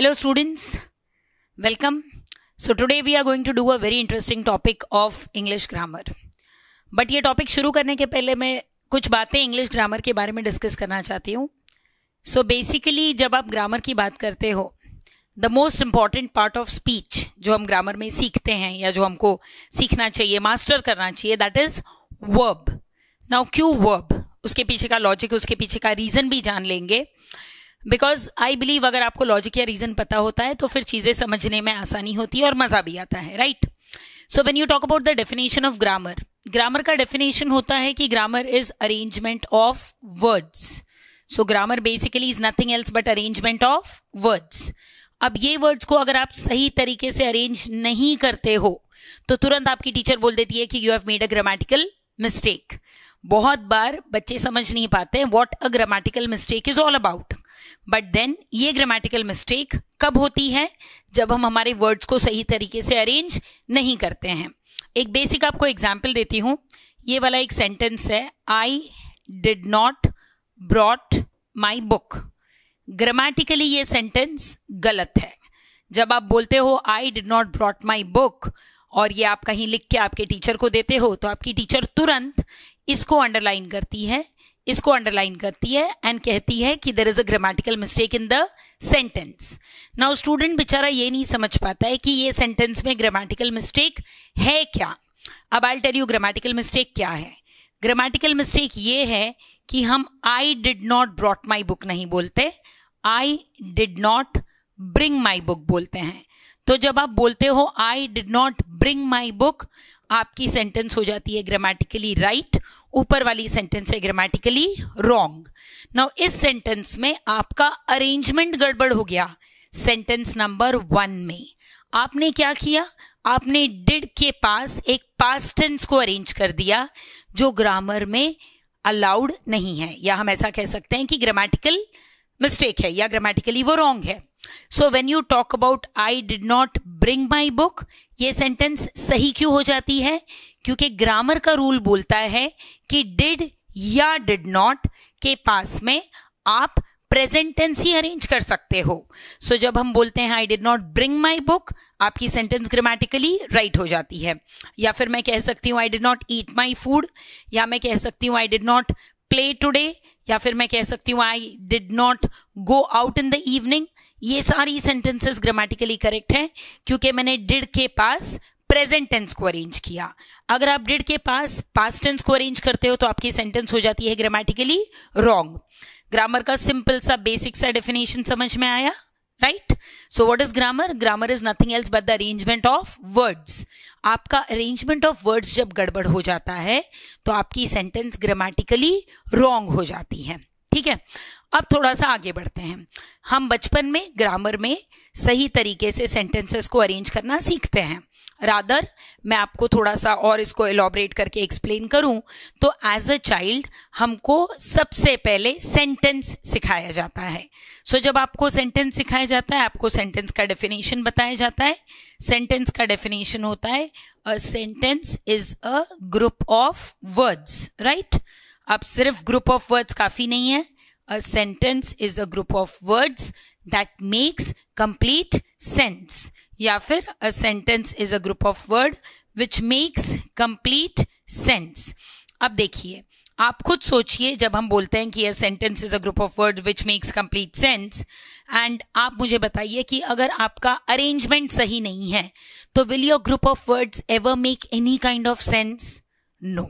Hello students welcome so today we are going to do a very interesting topic of English grammar but ये topic शुरू करने के पहले मैं कुछ बातें इंग्लिश ग्रामर के बारे में डिस्कस करना चाहती हूँ सो बेसिकली जब आप ग्रामर की बात करते हो the most important part of speech जो हम ग्रामर में सीखते हैं या जो हमको सीखना चाहिए मास्टर करना चाहिए दैट इज वर्ब नाउ क्यू वर्ब उसके पीछे का लॉजिक उसके पीछे का रीज़न भी जान लेंगे बिकॉज आई बिलीव अगर आपको लॉजिक या रीजन पता होता है तो फिर चीजें समझने में आसानी होती है और मजा भी आता है right so when you talk about the definition of grammar grammar का डेफिनेशन होता है कि grammar is arrangement of words so grammar basically is nothing else but arrangement of words अब ये वर्ड्स को अगर आप सही तरीके से अरेंज नहीं करते हो तो तुरंत आपकी टीचर बोल देती है कि you have made a grammatical mistake बहुत बार बच्चे समझ नहीं पाते what a grammatical mistake is all about but then ये ग्रामेटिकल मिस्टेक कब होती है जब हम हमारे वर्ड्स को सही तरीके से अरेंज नहीं करते हैं एक बेसिक आपको एग्जाम्पल देती हूँ ये वाला एक सेंटेंस है I did not brought my book grammatically ये सेंटेंस गलत है जब आप बोलते हो I did not brought my book और ये आप कहीं लिख के आपके टीचर को देते हो तो आपकी टीचर तुरंत इसको अंडरलाइन करती है इसको अंडरलाइन करती है एंड कहती है कि there is a grammatical mistake in the sentence now student बेचारा ये नहीं समझ पाता है कि ये सेंटेंस में ग्रामेटिकल मिस्टेक है क्या अब I tell you grammatical mistake क्या है ग्रामेटिकल मिस्टेक ये है कि हम I did not brought my book नहीं बोलते I did not bring my book बोलते हैं तो जब आप बोलते हो I did not bring my book आपकी सेंटेंस हो जाती है ग्रामेटिकली राइट ऊपर वाली सेंटेंस है ग्रामेटिकली रॉन्ग नाउ इस सेंटेंस में आपका अरेंजमेंट गड़बड़ हो गया सेंटेंस नंबर वन में आपने क्या किया आपने डिड के पास एक पास्ट टेंस को अरेंज कर दिया जो ग्रामर में अलाउड नहीं है या हम ऐसा कह सकते हैं कि ग्रामेटिकल मिस्टेक है या ग्रामेटिकली वो रॉन्ग है so when you talk about I did not bring my book ये सेंटेंस सही क्यों हो जाती है क्योंकि ग्रामर का रूल बोलता है कि डिड या डिड नॉट के पास में आप प्रेजेंट टेंस ही अरेंज कर सकते हो सो so, जब हम बोलते हैं I did not bring my book आपकी सेंटेंस ग्रामेटिकली राइट हो जाती है या फिर मैं कह सकती हूँ I did not eat my food या मैं कह सकती हूँ I did not play today या फिर मैं कह सकती हूँ I did not go out in the evening ये सारी सेंटेंसेस ग्रामेटिकली करेक्ट हैं क्योंकि मैंने डिड के पास प्रेजेंट टेंस को अरेंज किया अगर आप डिड के पास पास्ट टेंस को अरेंज करते हो तो आपकी सेंटेंस हो जाती है ग्रामेटिकली रॉन्ग ग्रामर का सिंपल सा बेसिक सा डेफिनेशन समझ में आया right so what is grammar grammar is nothing else but the arrangement of words आपका अरेंजमेंट ऑफ वर्ड्स जब गड़बड़ हो जाता है तो आपकी सेंटेंस ग्रामेटिकली रॉन्ग हो जाती है ठीक है अब थोड़ा सा आगे बढ़ते हैं हम बचपन में ग्रामर में सही तरीके से सेंटेंसेस को अरेंज करना सीखते हैं रादर मैं आपको थोड़ा सा और इसको एलॉबरेट करके एक्सप्लेन करूं तो एज अ चाइल्ड हमको सबसे पहले सेंटेंस सिखाया जाता है सो so, जब आपको सेंटेंस सिखाया जाता है आपको सेंटेंस का डेफिनेशन बताया जाता है सेंटेंस का डेफिनेशन होता है a sentence is a group of words right अब सिर्फ ग्रुप ऑफ वर्ड्स काफी नहीं है a sentence is a group of words that makes complete sense या फिर a sentence is a group of word which makes complete sense अब देखिए आप खुद सोचिए जब हम बोलते हैं कि a sentence is a group of word which makes complete sense and आप मुझे बताइए कि अगर आपका अरेंजमेंट सही नहीं है तो will your group of words ever make any kind of sense no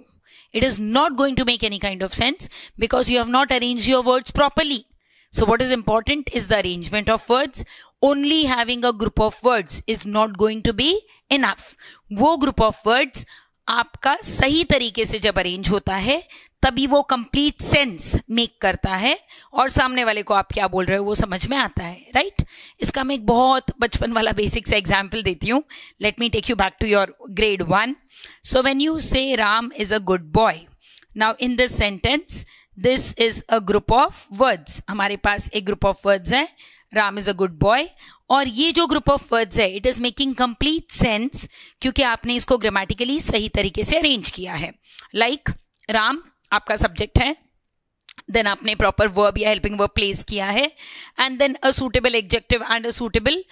it is not going to make any kind of sense because you have not arrange your words properly so what is important is the arrangement of words only having a group of words is not going to be enough. वो group of words आपका सही तरीके से जब arrange होता है तभी वो कंप्लीट सेंस मेक करता है और सामने वाले को आप क्या बोल रहे हो वो समझ में आता है राइट right? इसका मैं एक बहुत बचपन वाला बेसिक से एग्जाम्पल देती हूँ let me take you back to your grade one so when you say Ram is a good boy now in this sentence this is a group of words हमारे पास एक ग्रुप ऑफ वर्ड्स है Ram is a good boy और ये जो group of words है it is making complete sense क्योंकि आपने इसको ग्रामेटिकली सही तरीके से अरेंज किया है लाइक like, राम आपका सब्जेक्ट है देन आपने प्रॉपर वर्ब या हेल्पिंग वर्ब प्लेस किया है and then a suitable adjective and a suitable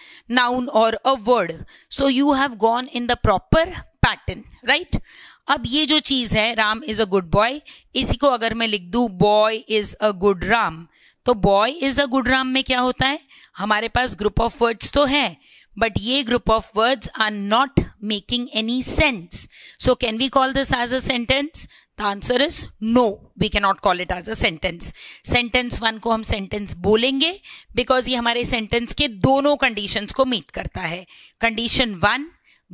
noun और a word so you have gone in the proper pattern right अब ये जो चीज है Ram is a good boy इसी को अगर मैं लिख दू boy is a good Ram तो boy is a good Ram में क्या होता है हमारे पास ग्रुप ऑफ वर्ड्स तो है बट ये group of words are not making any sense so can we call this as a sentence the answer is no we can not call it as a sentence sentence one को हम sentence बोलेंगे because ये हमारे sentence के दोनों condition को meet करता है condition one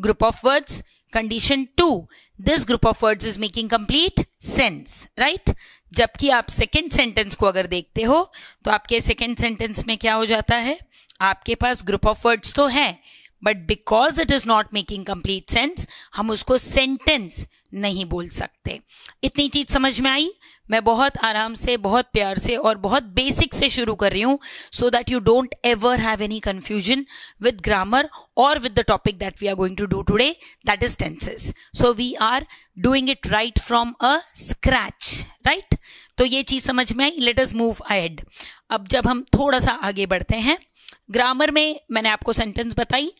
group of words condition two this group of words is making complete sense right जबकि आप सेकेंड सेंटेंस को अगर देखते हो तो आपके सेकेंड सेंटेंस में क्या हो जाता है आपके पास ग्रुप ऑफ वर्ड्स तो है but because it is not making complete sense हम उसको सेंटेंस नहीं बोल सकते इतनी चीज समझ में आई मैं बहुत आराम से बहुत प्यार से और बहुत बेसिक से शुरू कर रही हूँ so that you don't ever have any confusion with grammar और with the topic that we are going to do today that is tenses so we are doing it right from a scratch right तो ये चीज समझ में आई let us move ahead अब जब हम थोड़ा सा आगे बढ़ते हैं ग्रामर में मैंने आपको सेंटेंस बताई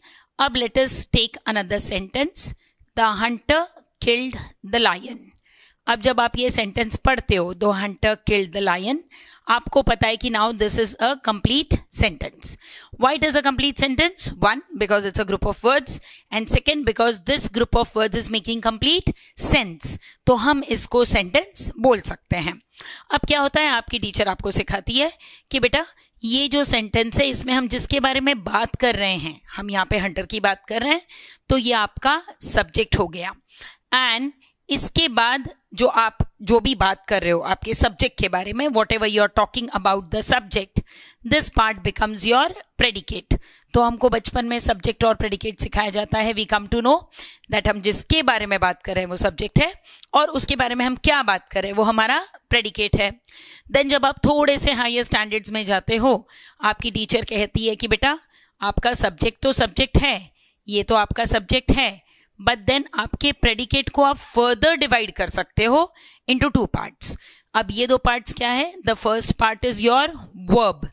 अब let us take another sentence the hunter killed the lion अब जब आप ये सेंटेंस पढ़ते हो दो हंटर किल्ड द लायन आपको पता है कि now this is a complete sentence why is a complete sentence one because it's a group of words and second because this group of words is making complete sense तो हम इसको sentence बोल सकते हैं अब क्या होता है आपकी टीचर आपको सिखाती है कि बेटा ये जो सेंटेंस है इसमें हम जिसके बारे में बात कर रहे हैं हम यहाँ पे हंटर की बात कर रहे हैं तो ये आपका सब्जेक्ट हो गया एंड इसके बाद जो आप जो भी बात कर रहे हो आपके सब्जेक्ट के बारे में whatever you are talking about the subject this part becomes your predicate तो हमको बचपन में सब्जेक्ट और प्रेडिकेट सिखाया जाता है we come to know that हम जिसके बारे में बात कर रहे हैं वो सब्जेक्ट है और उसके बारे में हम क्या बात कर रहे हैं वो हमारा प्रेडिकेट है देन जब आप थोड़े से हायर स्टैंडर्ड्स में जाते हो आपकी टीचर कहती है कि बेटा आपका सब्जेक्ट तो सब्जेक्ट है ये तो आपका सब्जेक्ट है बट देन आपके प्रेडिकेट को आप फर्दर डिवाइड कर सकते हो इंटू टू पार्ट्स अब ये दो पार्ट्स क्या है the first part is your verb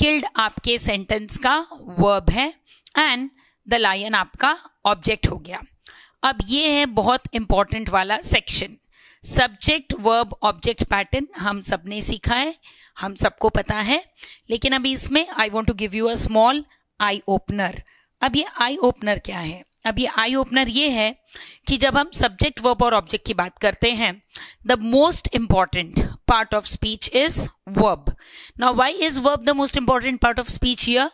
killed आपके सेंटेंस का वर्ब है एंड द लायन आपका ऑब्जेक्ट हो गया अब ये है बहुत इंपॉर्टेंट वाला section subject verb object pattern हम सब ने सीखा है हम सबको पता है लेकिन अभी इसमें I want to give you a small eye opener अब ये आई ओपनर क्या है अभी आई ओपनर ये है कि जब हम सब्जेक्ट वर्ब और ऑब्जेक्ट की बात करते हैं the most important part of speech is verb now why is verb the most important part of speech here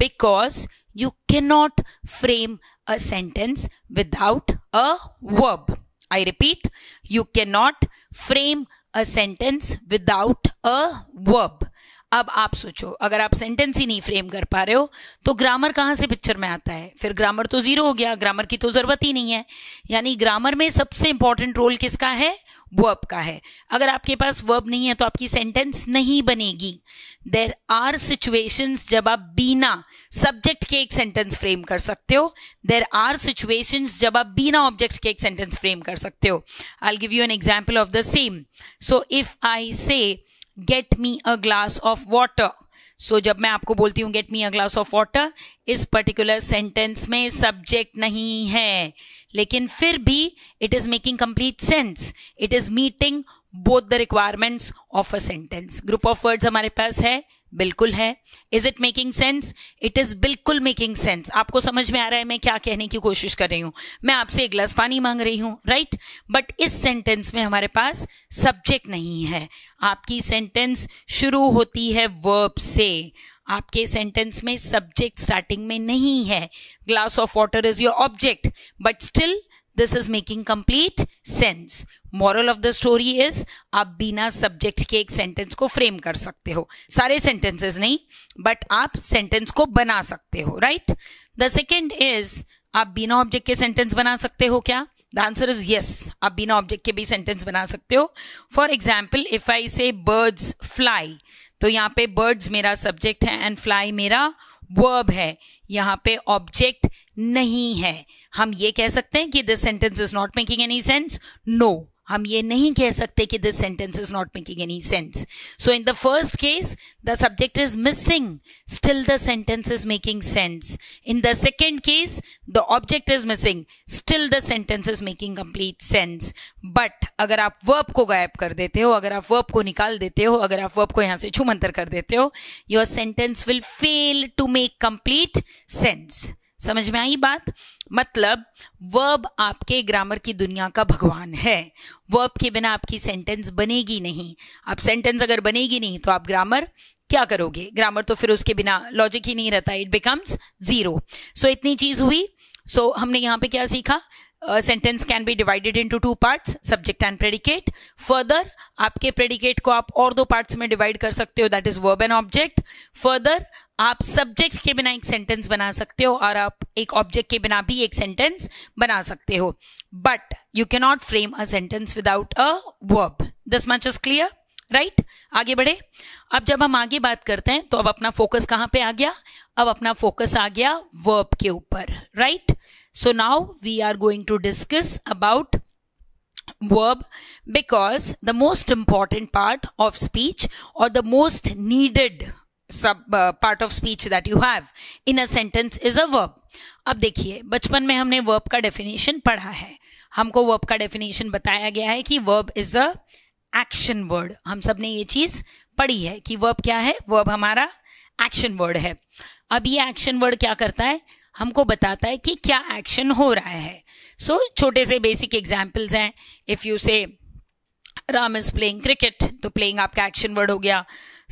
because you can not frame a sentence without a verb I repeat you can not frame a sentence without a verb अब आप सोचो अगर आप sentence ही नहीं frame कर पा रहे हो तो ग्रामर कहाँ से पिक्चर में आता है फिर ग्रामर तो जीरो हो गया ग्रामर की तो ज़रूरत ही नहीं है यानी ग्रामर में सबसे इंपॉर्टेंट रोल किसका है वर्ब का है अगर आपके पास वर्ब नहीं है तो आपकी सेंटेंस नहीं बनेगी देर आर सिचुएशंस जब आप बीना सब्जेक्ट के एक सेंटेंस फ्रेम कर सकते हो देर आर सिचुएशंस जब आप बीना ऑब्जेक्ट के एक सेंटेंस फ्रेम कर सकते हो I give you an example of the same so if I say get me a glass of water so जब मैं आपको बोलती हूँ get me a glass of water इस पर्टिकुलर सेंटेंस में सब्जेक्ट नहीं है लेकिन फिर भी it is making complete sense it is meeting both the requirements of a sentence group of words हमारे पास है बिल्कुल है is it making sense it is बिल्कुल मेकिंग सेंस आपको समझ में आ रहा है मैं क्या कहने की कोशिश कर रही हूं मैं आपसे एक गिलास पानी मांग रही हूं राइट बट इस सेंटेंस में हमारे पास सब्जेक्ट नहीं है आपकी सेंटेंस शुरू होती है वर्ब से आपके सेंटेंस में सब्जेक्ट स्टार्टिंग में नहीं है glass of water is your object but still this is making complete sense moral of the story is आप बिना सब्जेक्ट के एक सेंटेंस को फ्रेम कर सकते हो सारे सेंटेंसेस नहीं बट आप सेंटेंस को बना सकते हो राइट द सेकेंड इज आप बिना ऑब्जेक्ट के सेंटेंस बना सकते हो क्या द आंसर इज यस आप बिना ऑब्जेक्ट के भी सेंटेंस बना सकते हो फॉर एग्जाम्पल इफ आई से बर्ड्स फ्लाई तो यहाँ पे बर्ड्स मेरा सब्जेक्ट है एंड फ्लाई मेरा वर्ब है यहाँ पे ऑब्जेक्ट नहीं है हम ये कह सकते हैं कि this sentence is not making any sense no हम ये नहीं कह सकते कि this sentence is not making any sense so in the first case the subject is missing still the sentence is making sense in the second case the object is missing still the sentence is making complete sense but अगर आप verb को गायब कर देते हो अगर आप verb को निकाल देते हो अगर आप वर्ब को यहां से छुमंतर कर देते हो your sentence will fail to make complete sense समझ में आई बात मतलब वर्ब आपके ग्रामर की दुनिया का भगवान है वर्ब के बिना आपकी सेंटेंस बनेगी नहीं आप सेंटेंस अगर बनेगी नहीं तो आप ग्रामर क्या करोगे ग्रामर तो फिर उसके बिना लॉजिक ही नहीं रहता इट बिकम्स जीरो सो इतनी चीज हुई सो so, हमने यहाँ पे क्या सीखा a sentence can be divided into two parts subject and predicate further aapke predicate ko aap aur do parts mein divide kar sakte ho that is verb and object further aap subject ke bina ek sentence bana sakte ho aur aap ek object ke bina bhi ek sentence bana sakte ho but you cannot frame a sentence without a verb this much is clear right right? आगे बढ़े अब जब हम आगे बात करते हैं तो अब अपना फोकस कहां पे आ गया अब अपना फोकस आ गया वर्ब के ऊपर right right? So now we are going to discuss about verb because the most important part of speech or the most needed सब part of speech that you have in a sentence is a verb अब देखिए बचपन में हमने verb का definition पढ़ा है हमको वर्ब का डेफिनेशन बताया गया है कि verb is a action word हम सब ने ये चीज पढ़ी है कि वर्ब क्या है वर्ब हमारा एक्शन वर्ड है अब ये एक्शन वर्ड क्या करता है हमको बताता है कि क्या एक्शन हो रहा है सो so, छोटे से बेसिक एग्जाम्पल्स हैं if you say Ram is playing cricket तो प्लेइंग आपका एक्शन वर्ड हो गया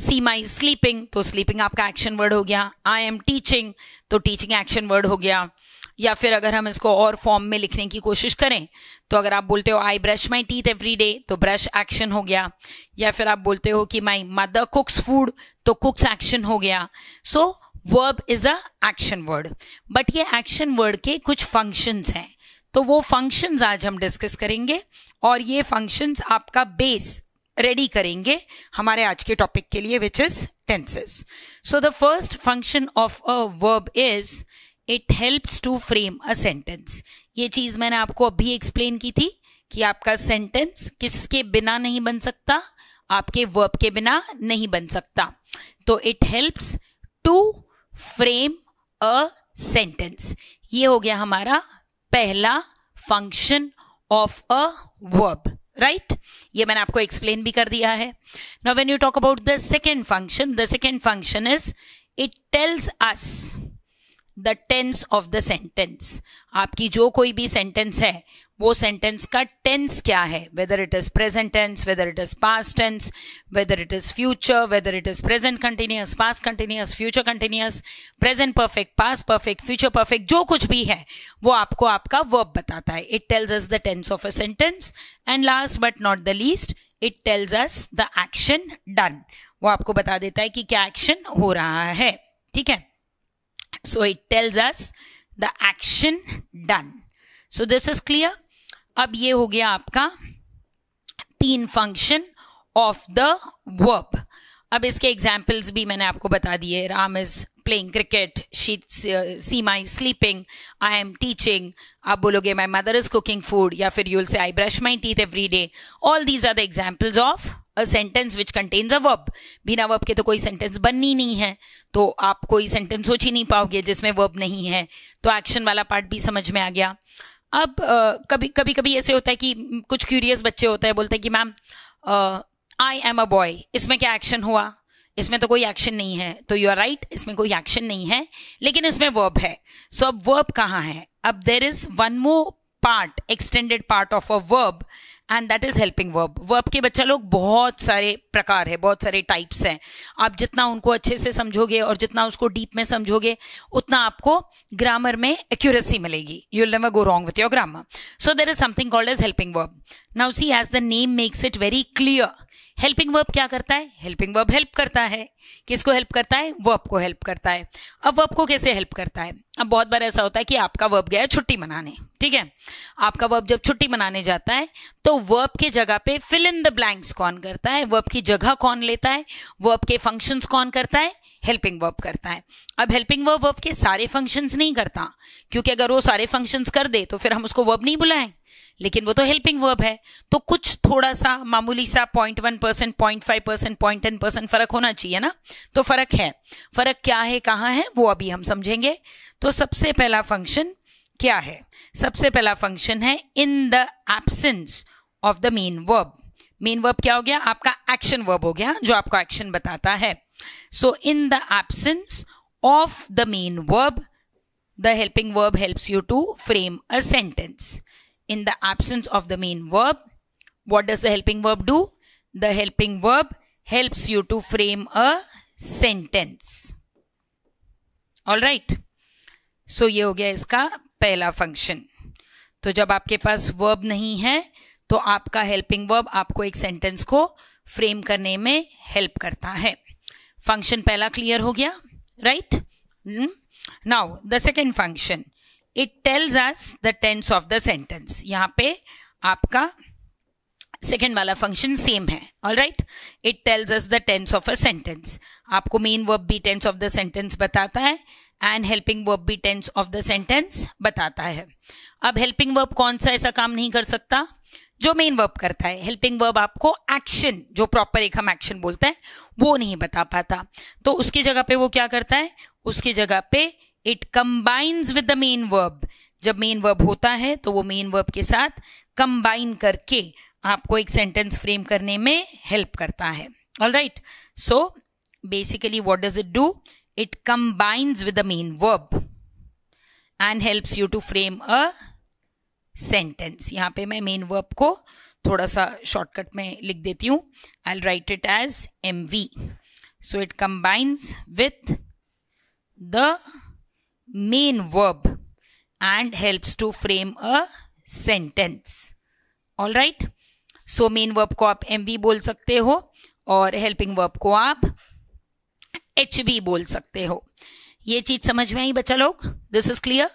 सीमा इज स्लीपिंग तो स्लीपिंग आपका एक्शन वर्ड हो गया आई एम टीचिंग तो टीचिंग एक्शन वर्ड हो गया या फिर अगर हम इसको और फॉर्म में लिखने की कोशिश करें तो अगर आप बोलते हो I brush my teeth every day तो ब्रश एक्शन हो गया या फिर आप बोलते हो कि माई मदर कुक्स फूड तो कुक्स एक्शन हो गया so so, verb is a action word but ये एक्शन वर्ड के कुछ फंक्शंस हैं तो वो फंक्शंस आज हम डिस्कस करेंगे और ये फंक्शंस आपका बेस रेडी करेंगे हमारे आज के टॉपिक के लिए which is tenses so the first function of a verb is it helps to frame a sentence ये चीज मैंने आपको अभी एक्सप्लेन की थी कि आपका सेंटेंस किसके बिना नहीं बन सकता आपके वर्ब के बिना नहीं बन सकता तो it helps to frame a sentence ये हो गया हमारा पहला function of a verb right ये मैंने आपको एक्सप्लेन भी कर दिया है now when you talk about the second function the second function is it tells us the tense of the sentence आपकी जो कोई भी सेंटेंस है वो सेंटेंस का टेंस क्या है whether it is present tense whether it is past tense whether it is future whether it is present continuous past continuous future continuous present perfect past perfect future perfect जो कुछ भी है वो आपको आपका वर्ब बताता है it tells us the tense of a sentence and last but not the least it tells us the action done वो आपको बता देता है कि क्या एक्शन हो रहा है ठीक है so it tells us the action done so this is clear अब ये हो गया आपका तीन फंक्शन ऑफ द वर्ब अब इसके एग्जाम्पल्स भी मैंने आपको बता दिए Ram is playing cricket she Seema is sleeping I am teaching आप बोलोगे my mother is cooking food या फिर you'll say I brush my teeth every day all these are the examples of a sentence which contains a verb बिना verb के तो कोई sentence बननी नहीं है तो आप कोई सेंटेंस सोच ही नहीं पाओगे जिसमें वर्ब नहीं है तो एक्शन वाला पार्ट भी समझ में आ गया अब आ, कभी कभी कभी ऐसे होता है कि कुछ क्यूरियस बच्चे होते हैं बोलते हैं कि ma'am I am a boy इसमें क्या एक्शन हुआ इसमें तो कोई एक्शन नहीं है तो यू आर राइट इसमें कोई एक्शन नहीं है लेकिन इसमें वर्ब है सो so, अब वर्ब कहाँ है अब there is one more part extended part of a verb and that is helping verb verb के बच्चा लोग बहुत सारे प्रकार है बहुत सारे टाइप्स हैं आप जितना उनको अच्छे से समझोगे और जितना उसको डीप में समझोगे उतना आपको ग्रामर में एक्यूरेसी मिलेगी you will never go wrong with your grammar so there is something called as helping verb now see as the name makes it very clear helping verb क्या करता है हेल्पिंग वर्ब हेल्प करता है किसको help करता है verb को help करता है अब वर्ब को कैसे हेल्प करता है अब बहुत बार ऐसा होता है कि आपका वर्ब गया है छुट्टी मनाने ठीक है आपका वर्ब जब छुट्टी मनाने जाता है तो वर्ब की जगह पे फिल इन द ब्लैंक्स कौन करता है वर्ब की जगह कौन लेता है वर्ब के फंक्शंस कौन करता है हेल्पिंग वर्ब करता है अब हेल्पिंग वर्ब वर्ब के सारे फंक्शंस नहीं करता क्योंकि अगर वो सारे फंक्शंस कर दे तो फिर हम उसको वर्ब नहीं बुलाएं लेकिन वो तो हेल्पिंग वर्ब है तो कुछ थोड़ा सा मामूली सा point one percent point five percent point ten percent फर्क होना चाहिए ना तो फर्क है फर्क क्या है कहाँ है वो अभी हम समझेंगे तो सबसे पहला फंक्शन क्या है सबसे पहला फंक्शन है in the absence of the main verb main verb क्या हो गया आपका एक्शन वर्ब हो गया जो आपको एक्शन बताता है So in the absence of the main verb, the helping verb helps you to frame a sentence. In the absence of the main verb, what does the helping verb do? The helping verb helps you to frame a sentence. All right. so, ये हो गया इसका पहला function तो जब आपके पास verb नहीं है तो आपका helping verb आपको एक sentence को frame करने में help करता है फंक्शन पहला क्लियर हो गया right now the second function it tells us the tense of the sentence यहाँ पे आपका सेकेंड वाला फंक्शन सेम है all right it tells us the tense of a sentence आपको मेन वर्ब भी टेंस ऑफ द सेंटेंस बताता है and helping verb भी टेंस ऑफ द सेंटेंस बताता है अब हेल्पिंग वर्ब कौन सा ऐसा काम नहीं कर सकता जो मेन वर्ब करता है हेल्पिंग वर्ब आपको एक्शन जो प्रॉपर एक हम एक्शन बोलते हैं वो नहीं बता पाता तो उसकी जगह पे वो क्या करता है उसकी जगह पे it combines with the main verb जब मेन वर्ब होता है तो वो मेन वर्ब के साथ कंबाइन करके आपको एक सेंटेंस फ्रेम करने में हेल्प करता है all right so basically what does it do it combines with the main verb and helps you to frame a sentence यहाँ पे मैं मेन वर्ब को थोड़ा सा शॉर्टकट में लिख देती हूँ I write it as M V so it combines with the main verb and helps to frame a sentence all right so main verb को आप एम वी बोल सकते हो और हेल्पिंग वर्ब को आप एच वी बोल सकते हो ये चीज समझ में आई बच्चा लोग this is clear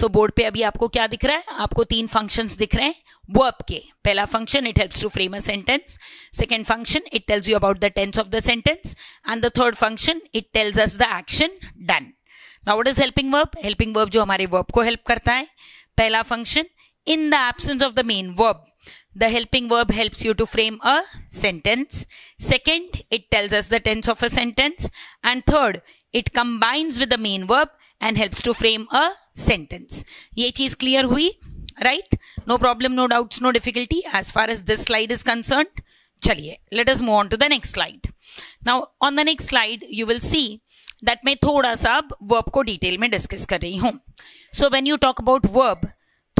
so board पे अभी आपको क्या दिख रहा है आपको तीन फंक्शंस दिख रहे हैं वर्ब के पहला function it helps to frame a sentence second function it tells you about the tense of the sentence and the third function it tells us the action done now what is helping verb helping verb जो हमारे verb को help करता है पहला function in the absence of the main verb the helping verb helps you to frame a sentence second it tells us the tense of a sentence and third it combines with the main verb and helps to frame a sentence ये चीज clear हुई right no problem no doubts no difficulty as far as this slide is concern चलिए let us move on to the next slide now on the next slide you will see that मैं थोड़ा सा verb को detail में discuss कर रही हूँ so when you talk about verb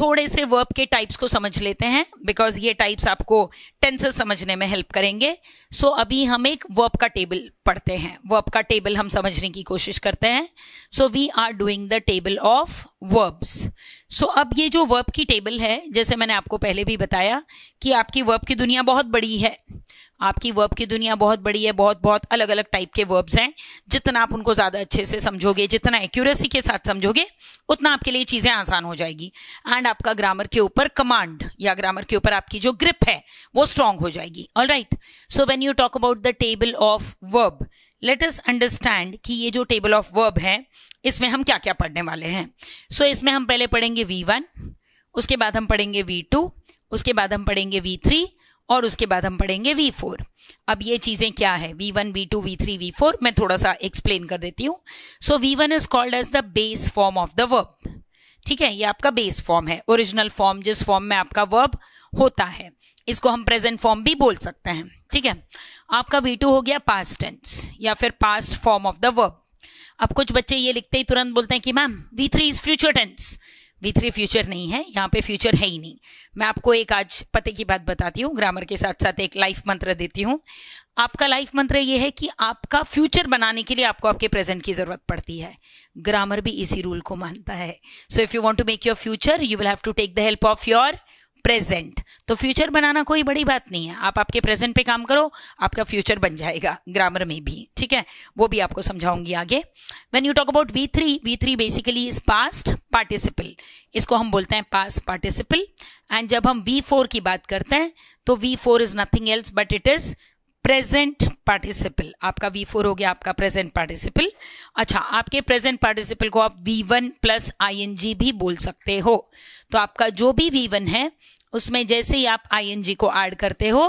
थोड़े से वर्ब के टाइप्स को समझ लेते हैं बिकॉज ये टाइप्स आपको टेंसेस समझने में हेल्प करेंगे सो so, अभी हम एक वर्ब का टेबल पढ़ते हैं वर्ब का टेबल हम समझने की कोशिश करते हैं so we are doing the table of verbs so अब ये जो वर्ब की टेबल है जैसे मैंने आपको पहले भी बताया कि आपकी वर्ब की दुनिया बहुत बड़ी है आपकी वर्ब की दुनिया बहुत बड़ी है बहुत बहुत अलग अलग टाइप के वर्ब्स हैं जितना आप उनको ज़्यादा अच्छे से समझोगे जितना एक्यूरेसी के साथ समझोगे उतना आपके लिए चीज़ें आसान हो जाएगी एंड आपका ग्रामर के ऊपर कमांड या ग्रामर के ऊपर आपकी जो ग्रिप है वो स्ट्रांग हो जाएगी all right so when you talk about the table of verb let understand कि ये जो टेबल ऑफ वर्ब है इसमें हम क्या क्या पढ़ने वाले हैं सो so, इसमें हम पहले पढ़ेंगे वी वन उसके बाद हम पढ़ेंगे वी टू उसके बाद हम पढ़ेंगे वी थ्री और उसके बाद हम पढ़ेंगे वी फोर अब ये चीज़ें क्या है V one V3 two V three V four मैं थोड़ा सा एक्सप्लेन कर देती हूँ so V1 one is called as the base form of the verb ठीक है ये आपका बेस फॉर्म है ओरिजिनल फॉर्म जिस फॉर्म में आपका वर्ब होता है इसको हम प्रेजेंट फॉर्म भी बोल सकते हैं ठीक है आपका V2 टू हो गया पास्ट टेंस या फिर past form of the verb अब कुछ बच्चे ये लिखते ही तुरंत बोलते हैं कि ma'am V three is future tense V three future नहीं है यहाँ पे फ्यूचर है ही नहीं मैं आपको एक आज पते की बात बताती हूँ ग्रामर के साथ साथ एक लाइफ मंत्र देती हूँ आपका लाइफ मंत्र ये है कि आपका फ्यूचर बनाने के लिए आपको आपके प्रेजेंट की ज़रूरत पड़ती है ग्रामर भी इसी रूल को मानता है so if you want to make your future you will have to take the help of your present तो फ्यूचर बनाना कोई बड़ी बात नहीं है आप आपके प्रेजेंट पे काम करो आपका फ्यूचर बन जाएगा ग्रामर में भी ठीक है वो भी आपको समझाऊंगी आगे when you talk about V three V three basically is past participle इसको हम बोलते हैं पास्ट पार्टिसिपल एंड जब हम वी फोर की बात करते हैं तो V four is nothing else but it is present participle आपका वी फोर हो गया आपका प्रेजेंट पार्टिसिपल अच्छा आपके प्रेजेंट पार्टिसिपल को आप V one plus I N G भी बोल सकते हो तो आपका जो भी वी वन है उसमें जैसे ही आप आईएनजी को ऐड करते हो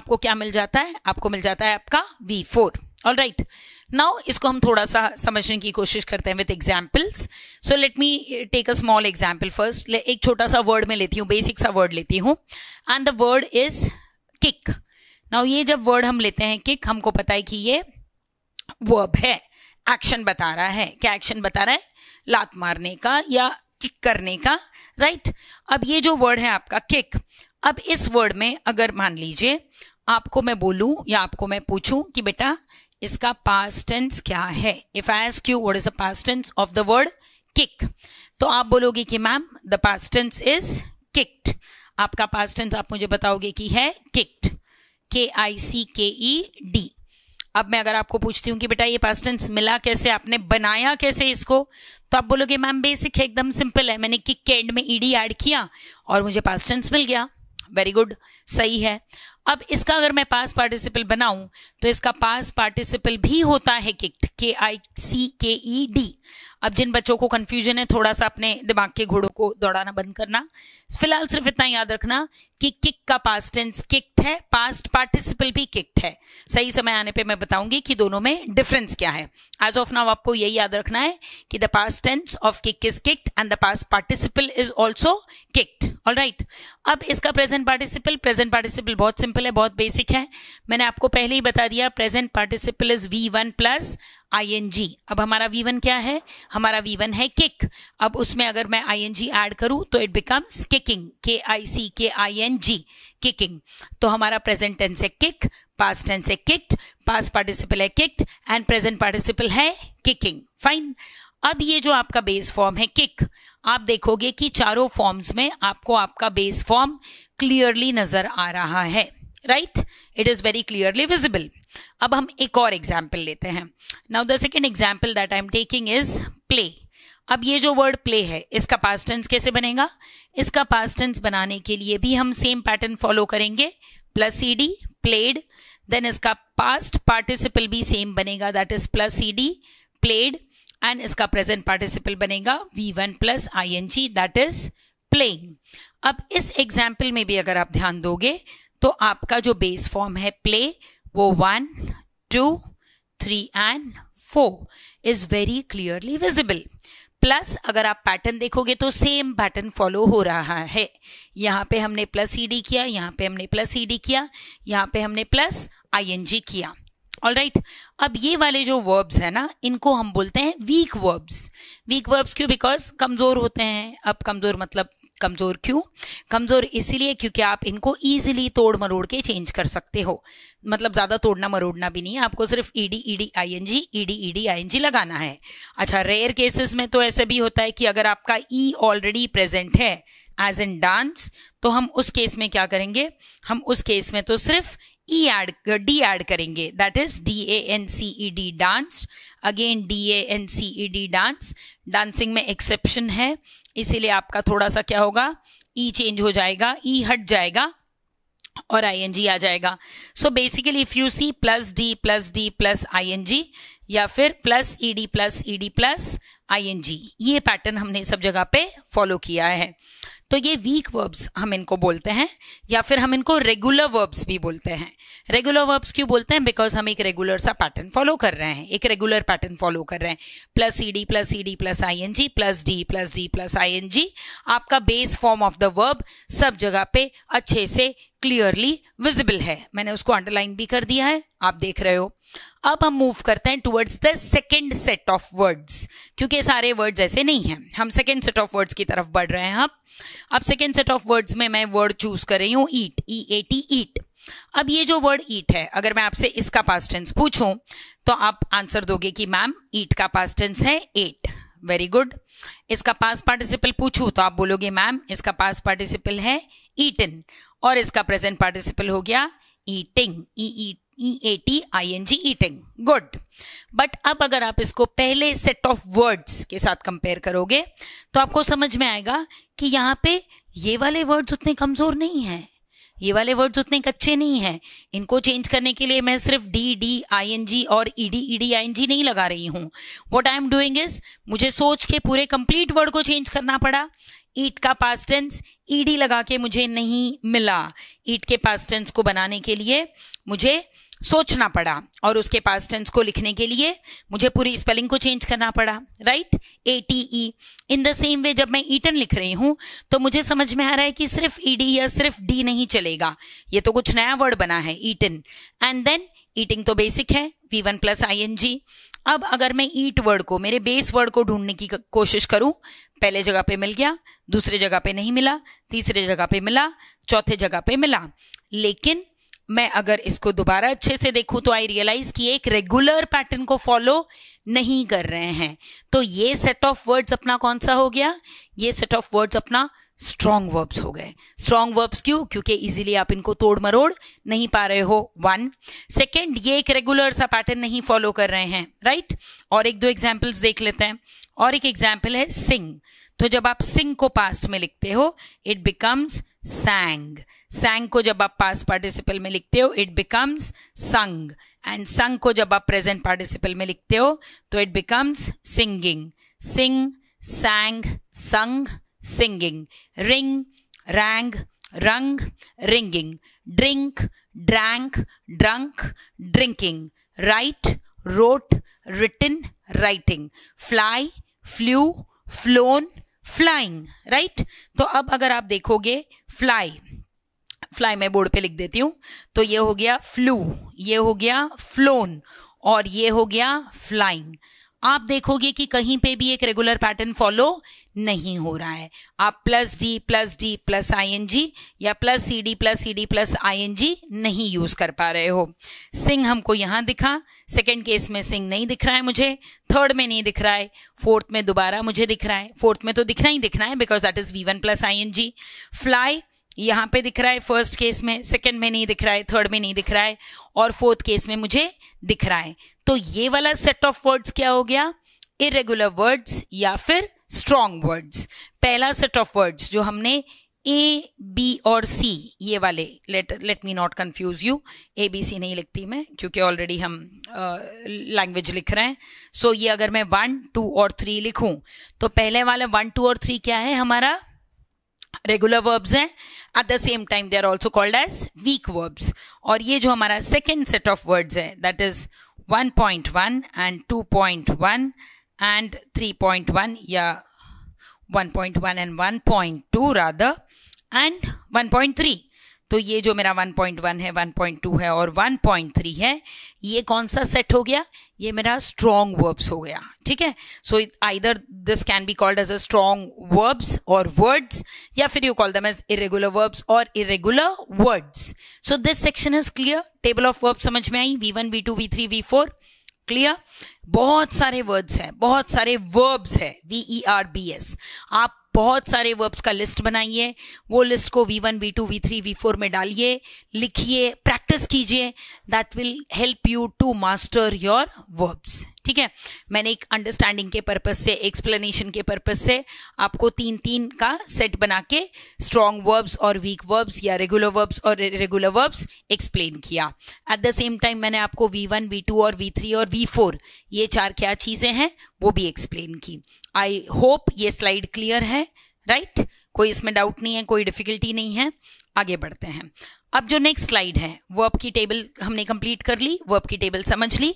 आपको क्या मिल जाता है आपको मिल जाता है आपका V four all right now इसको हम थोड़ा सा समझने की कोशिश करते हैं with examples so let me take a small example first एक छोटा सा वर्ड में लेती हूँ बेसिक सा वर्ड लेती हूँ and the word is kick now ये जब वर्ड हम लेते हैं किक हमको पता है कि ये वर्ब है एक्शन बता रहा है क्या एक्शन बता रहा है लात मारने का या किक करने का राइट अब ये जो वर्ड है आपका किक अब इस वर्ड में अगर मान लीजिए आपको मैं बोलू या आपको मैं पूछूं कि बेटा इसका पास्ट टेंस क्या है if I ask you word is the past tense of the word kick तो आप बोलोगे कि ma'am the past tense is kicked आपका पास्ट टेंस आप मुझे बताओगे कि है किक्ड के आई सी के ई डी अब मैं अगर आपको पूछती हूँ कि बेटा ये पास्ट टेंस मिला कैसे आपने बनाया कैसे इसको तो आप बोलोगे मैम बेसिक है एकदम सिंपल है मैंने किक के एंड में ईडी ऐड किया और मुझे पास्ट टेंस मिल गया वेरी गुड सही है अब इसका अगर मैं पास पार्टिसिपल बनाऊं तो इसका पास पार्टिसिपल भी होता है किक्ड के आई सी के ई डी अब जिन बच्चों को कंफ्यूजन है थोड़ा सा अपने दिमाग के घोड़ों को दौड़ाना बंद करना फिलहाल सिर्फ इतना याद रखना कि किक का पास टेंस किक्ट है पास्ट पार्टिसिपल भी किक्ट है सही समय आने पे मैं बताऊंगी कि दोनों में डिफरेंस क्या है एज ऑफ नाउ आपको यही याद रखना है कि the past tense of kick is kicked and the past participle is also kicked all right right. अब इसका प्रेजेंट पार्टिसिपल प्रेजेंट पार्टिसिपल बहुत सिंपल है बहुत बेसिक है मैंने आपको पहले ही बता दिया present participle is V one plus I N G अब हमारा वी वन क्या है हमारा वी वन है किक अब उसमें अगर मैं आई एन जी एड करूं तो इट बिकम्स किकिंग के आई सी के आई एन जी किकिंग तो हमारा प्रेजेंट टेंस है किक पास टेंस है किक्ड पास पार्टिसिपल है किक्ड एंड प्रेजेंट पार्टिसिपल है किकिंग फाइन अब ये जो आपका बेस फॉर्म है किक आप देखोगे कि चारों फॉर्म्स में आपको आपका बेस फॉर्म क्लियरली नजर आ रहा है right it is very clearly visible अब हम एक और एग्जाम्पल लेते हैं now the second example that I am taking is play अब ये जो वर्ड प्ले है इसका पास टेंस कैसे बनेगा इसका पास टेंस बनाने के लिए भी हम सेम पैटर्न फॉलो करेंगे plus C D played then इसका पास्ट पार्टिसिपल भी सेम बनेगा that is plus C D played and इसका प्रेजेंट पार्टिसिपल बनेगा V one plus I N G that is playing अब इस एग्जाम्पल में भी अगर आप ध्यान दोगे तो आपका जो बेस फॉर्म है प्ले वो one two three and four is very clearly visible plus अगर आप पैटर्न देखोगे तो सेम पैटर्न फॉलो हो रहा है यहाँ पे हमने प्लस ई डी किया यहाँ पे हमने प्लस ई डी किया यहाँ पे हमने प्लस आई एन जी किया ऑल राइट right. अब ये वाले जो वर्ब्स है ना इनको हम बोलते हैं वीक वर्ब्स वीक वर्ब्स क्यों बिकॉज कमज़ोर होते हैं अब कमज़ोर मतलब कमज़ोर क्यों कमज़ोर इसलिए क्योंकि आप इनको ईजिली तोड़ मरोड़ के चेंज कर सकते हो मतलब ज़्यादा तोड़ना मरोड़ना भी नहीं है आपको सिर्फ E D E D I N G E D E D I N G लगाना है अच्छा रेयर केसेस में तो ऐसे भी होता है कि अगर आपका ई ऑलरेडी प्रेजेंट है एज एन डांस तो हम उस केस में क्या करेंगे हम उस केस में तो सिर्फ ई एड डी एड करेंगे that is D A N C E D dance again D A N C E D dance dancing में एक्सेप्शन है इसीलिए आपका थोड़ा सा क्या होगा ई e चेंज हो जाएगा ई e हट जाएगा और आई एन जी आ जाएगा so basically if you see plus D plus D plus I N G या फिर plus E D plus E D plus I N G ये पैटर्न हमने सब जगह पे फॉलो किया है तो ये वीक वर्ब्स हम इनको बोलते हैं या फिर हम इनको रेगुलर वर्ब्स भी बोलते हैं रेगुलर वर्ब्स क्यों बोलते हैं बिकॉज हम एक रेगुलर सा पैटर्न फॉलो कर रहे हैं एक रेगुलर पैटर्न फॉलो कर रहे हैं plus E D plus E D plus I N G plus D plus D plus I N G आपका base form of the verb सब जगह पे अच्छे से क्लियरली विजिबल है मैंने उसको अंडरलाइन भी कर दिया है आप देख रहे हो अब हम मूव करते हैं towards the second set of words क्योंकि सारे वर्ड्स ऐसे नहीं हैं हम सेकेंड सेट ऑफ वर्ड्स की तरफ बढ़ रहे हैं अब अब सेकेंड सेट ऑफ वर्ड्स में मैं वर्ड चूज कर रही हूँ ईट ई ए टी ईट अब ये जो वर्ड ईट है अगर मैं आपसे इसका पास्ट टेंस पूछूं तो आप आंसर दोगे कि मैम ईट का पास्ट टेंस है एट वेरी गुड इसका पास पार्टिसिपल पूछूं तो आप बोलोगे मैम इसका पास पार्टिसिपल है ईटन और इसका प्रेजेंट पार्टिसिपल हो गया eating E E E A T I N G eating good but अब अगर आप इसको पहले सेट ऑफ वर्ड्स के साथ कंपेयर करोगे तो आपको समझ में आएगा कि यहाँ पे ये वाले वर्ड्स उतने कमजोर नहीं हैं ये वाले वर्ड्स उतने कच्चे नहीं हैं इनको चेंज करने के लिए मैं सिर्फ D D I N G और E D E D I N G नहीं लगा रही हूँ what I am doing is मुझे सोच के पूरे कंप्लीट वर्ड को चेंज करना पड़ा ईट का पास्ट टेंस ईडी लगा के मुझे नहीं मिला ईट के पास्ट टेंस को बनाने के लिए मुझे सोचना पड़ा और उसके पास्ट टेंस को लिखने के लिए मुझे पूरी स्पेलिंग को चेंज करना पड़ा right A T E in the same way जब मैं ईटन लिख रही हूं तो मुझे समझ में आ रहा है कि सिर्फ ईडी e या सिर्फ डी नहीं चलेगा ये तो कुछ नया वर्ड बना है ईटन एंड देन ईटिंग तो बेसिक है V one plus I N G अब अगर मैं ईट वर्ड को मेरे बेस वर्ड को ढूंढने की कोशिश करूं पहले जगह पे मिल गया दूसरे जगह पे नहीं मिला तीसरे जगह पे मिला चौथे जगह पे मिला लेकिन मैं अगर इसको दोबारा अच्छे से देखूं तो आई रियलाइज कि एक रेगुलर पैटर्न को फॉलो नहीं कर रहे हैं तो ये सेट ऑफ वर्ड्स अपना कौन सा हो गया ये सेट ऑफ वर्ड्स अपना स्ट्रॉन्ग वर्ब्स हो गए स्ट्रॉन्ग वर्ब्स क्यों क्योंकि इजीली आप इनको तोड़ मरोड़ नहीं पा रहे हो वन सेकेंड ये एक रेगुलर सा पैटर्न नहीं फॉलो कर रहे हैं राइट और एक दो एग्जाम्पल्स देख लेते हैं और एक एग्जाम्पल है सिंग तो जब आप सिंग को पास्ट में लिखते हो इट बिकम्स सैंग सैंग को जब आप पास्ट पार्टिसिपल में लिखते हो इट बिकम्स संग एंड संग को जब आप प्रेजेंट पार्टिसिपल में लिखते हो तो it becomes singing sing sang sung singing. Ring, rang, rung, ringing. Drink, drank, drunk, drinking. Write, wrote, written, writing. Fly, flew, flown, flying right? तो अब अगर आप देखोगे fly फ्लाई मैं बोर्ड पे लिख देती हूँ तो ये हो गया फ्लू ये हो गया फ्लोन और ये हो गया फ्लाइंग आप देखोगे कि कहीं पे भी एक रेगुलर पैटर्न फॉलो नहीं हो रहा है आप plus D plus D plus I N G या plus C D plus C D plus I N G नहीं यूज कर पा रहे हो सिंह हमको यहां दिखा सेकेंड केस में सिंह नहीं दिख रहा है मुझे थर्ड में नहीं दिख रहा है फोर्थ में दोबारा मुझे दिख रहा है फोर्थ में तो दिखना ही दिखना है because that is V one plus I N G fly यहां पे दिख रहा है फर्स्ट केस में सेकंड में नहीं दिख रहा है थर्ड में नहीं दिख रहा है और फोर्थ केस में मुझे दिख रहा है तो ये वाला सेट ऑफ वर्ड्स क्या हो गया इरेगुलर वर्ड्स या फिर स्ट्रॉन्ग वर्ड्स पहला सेट ऑफ वर्ड्स जो हमने ए बी और सी ये वाले let let me not confuse you A B C नहीं लिखती मैं क्योंकि ऑलरेडी हम लैंग्वेज uh, लिख रहे हैं सो so, ये अगर मैं वन टू और थ्री लिखूं तो पहले वाले वन टू और थ्री क्या है हमारा रेगुलर वर्ब्स हैं at the same time they are also called as weak verbs और ये जो हमारा सेकेंड सेट ऑफ वर्ड्स है that is two point one and 3.1 yeah 1.1 and 1.2 rather and 1.3 तो ये जो मेरा 1.1 है 1.2 है और 1.3 है ये कौन सा सेट हो गया ये मेरा स्ट्रॉन्ग वर्ब्स हो गया ठीक है so either this can be called as a strong verbs और वर्ड्स या फिर you call them as irregular verbs और irregular words so this section is clear table of verb समझ में आई V one V two V three V four clear बहुत सारे words हैं बहुत सारे वर्ब्स है V E R B S आप बहुत सारे वर्ब्स का लिस्ट बनाइए वो लिस्ट को V one V two V three V four में डालिए लिखिए प्रैक्टिस कीजिए that will help you to master your verbs ठीक है मैंने एक अंडरस्टैंडिंग के पर्पज से एक्सप्लेनेशन के पर्पज से आपको तीन तीन का सेट बना के स्ट्रॉन्ग वर्ब्स और वीक वर्ब्स या रेगुलर वर्ब्स और रेगुलर वर्ब्स एक्सप्लेन किया एट द सेम टाइम मैंने आपको वी वन वी टू और वी थ्री और वी फोर ये चार क्या चीज़ें हैं वो भी एक्सप्लेन की आई होप ये स्लाइड क्लियर है राइट right? कोई इसमें डाउट नहीं है कोई डिफिकल्टी नहीं है आगे बढ़ते हैं अब जो नेक्स्ट स्लाइड है वर्ब की टेबल हमने कंप्लीट कर ली वर्ब की टेबल समझ ली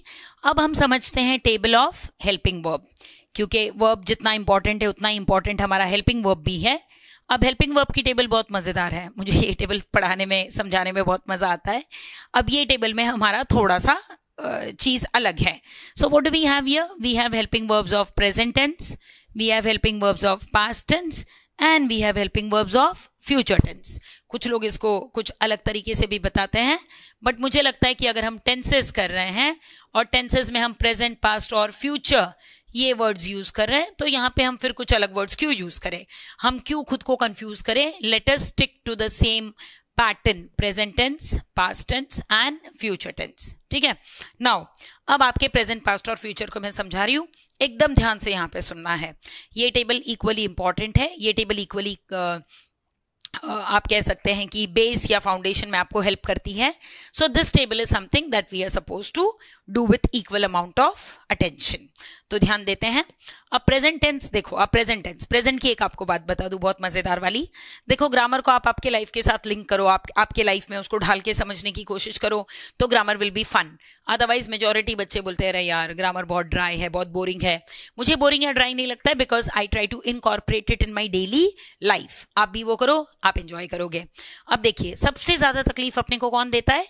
अब हम समझते हैं टेबल ऑफ हेल्पिंग वर्ब क्योंकि वर्ब जितना इंपॉर्टेंट है उतना इंपॉर्टेंट हमारा हेल्पिंग वर्ब भी है अब हेल्पिंग वर्ब की टेबल बहुत मज़ेदार है मुझे ये टेबल पढ़ाने में समझाने में बहुत मज़ा आता है अब ये टेबल में हमारा थोड़ा सा चीज़ अलग है सो what do we have here we have helping verbs of present tense we have helping verbs of past tense and we have helping verbs of future tense कुछ लोग इसको कुछ अलग तरीके से भी बताते हैं बट मुझे लगता है कि अगर हम टेंसेस कर रहे हैं और टेंसेस में हम प्रेजेंट पास्ट और फ्यूचर ये वर्ड्स यूज कर रहे हैं तो यहाँ पे हम फिर कुछ अलग वर्ड्स क्यों यूज करें हम क्यों खुद को कंफ्यूज करें let us stick to the same pattern present tense past tense and future tense ठीक है नाउ अब आपके प्रेजेंट पास्ट और फ्यूचर को मैं समझा रही हूँ एकदम ध्यान से यहाँ पे सुनना है ये टेबल इक्वली इंपॉर्टेंट है ये टेबल इक्वली आप कह सकते हैं कि बेस या फाउंडेशन में आपको हेल्प करती है so this table is something that we are suppose to do with equal amount of attention तो ध्यान देते हैं अब प्रेजेंट टेंस देखो अब प्रेजेंट टेंस प्रेजेंट की एक आपको बात बता दू बहुत मजेदार वाली देखो ग्रामर को आप आपके लाइफ के साथ लिंक करो आप आपके लाइफ में उसको ढाल के समझने की कोशिश करो तो grammar will be fun otherwise majority बच्चे बोलते हैं यार ग्रामर बहुत ड्राई है बहुत बोरिंग है मुझे बोरिंग या ड्राई नहीं लगता है because I try to incorporate it in my daily life आप भी वो करो आप इंजॉय करोगे अब देखिए सबसे ज्यादा तकलीफ अपने को कौन देता है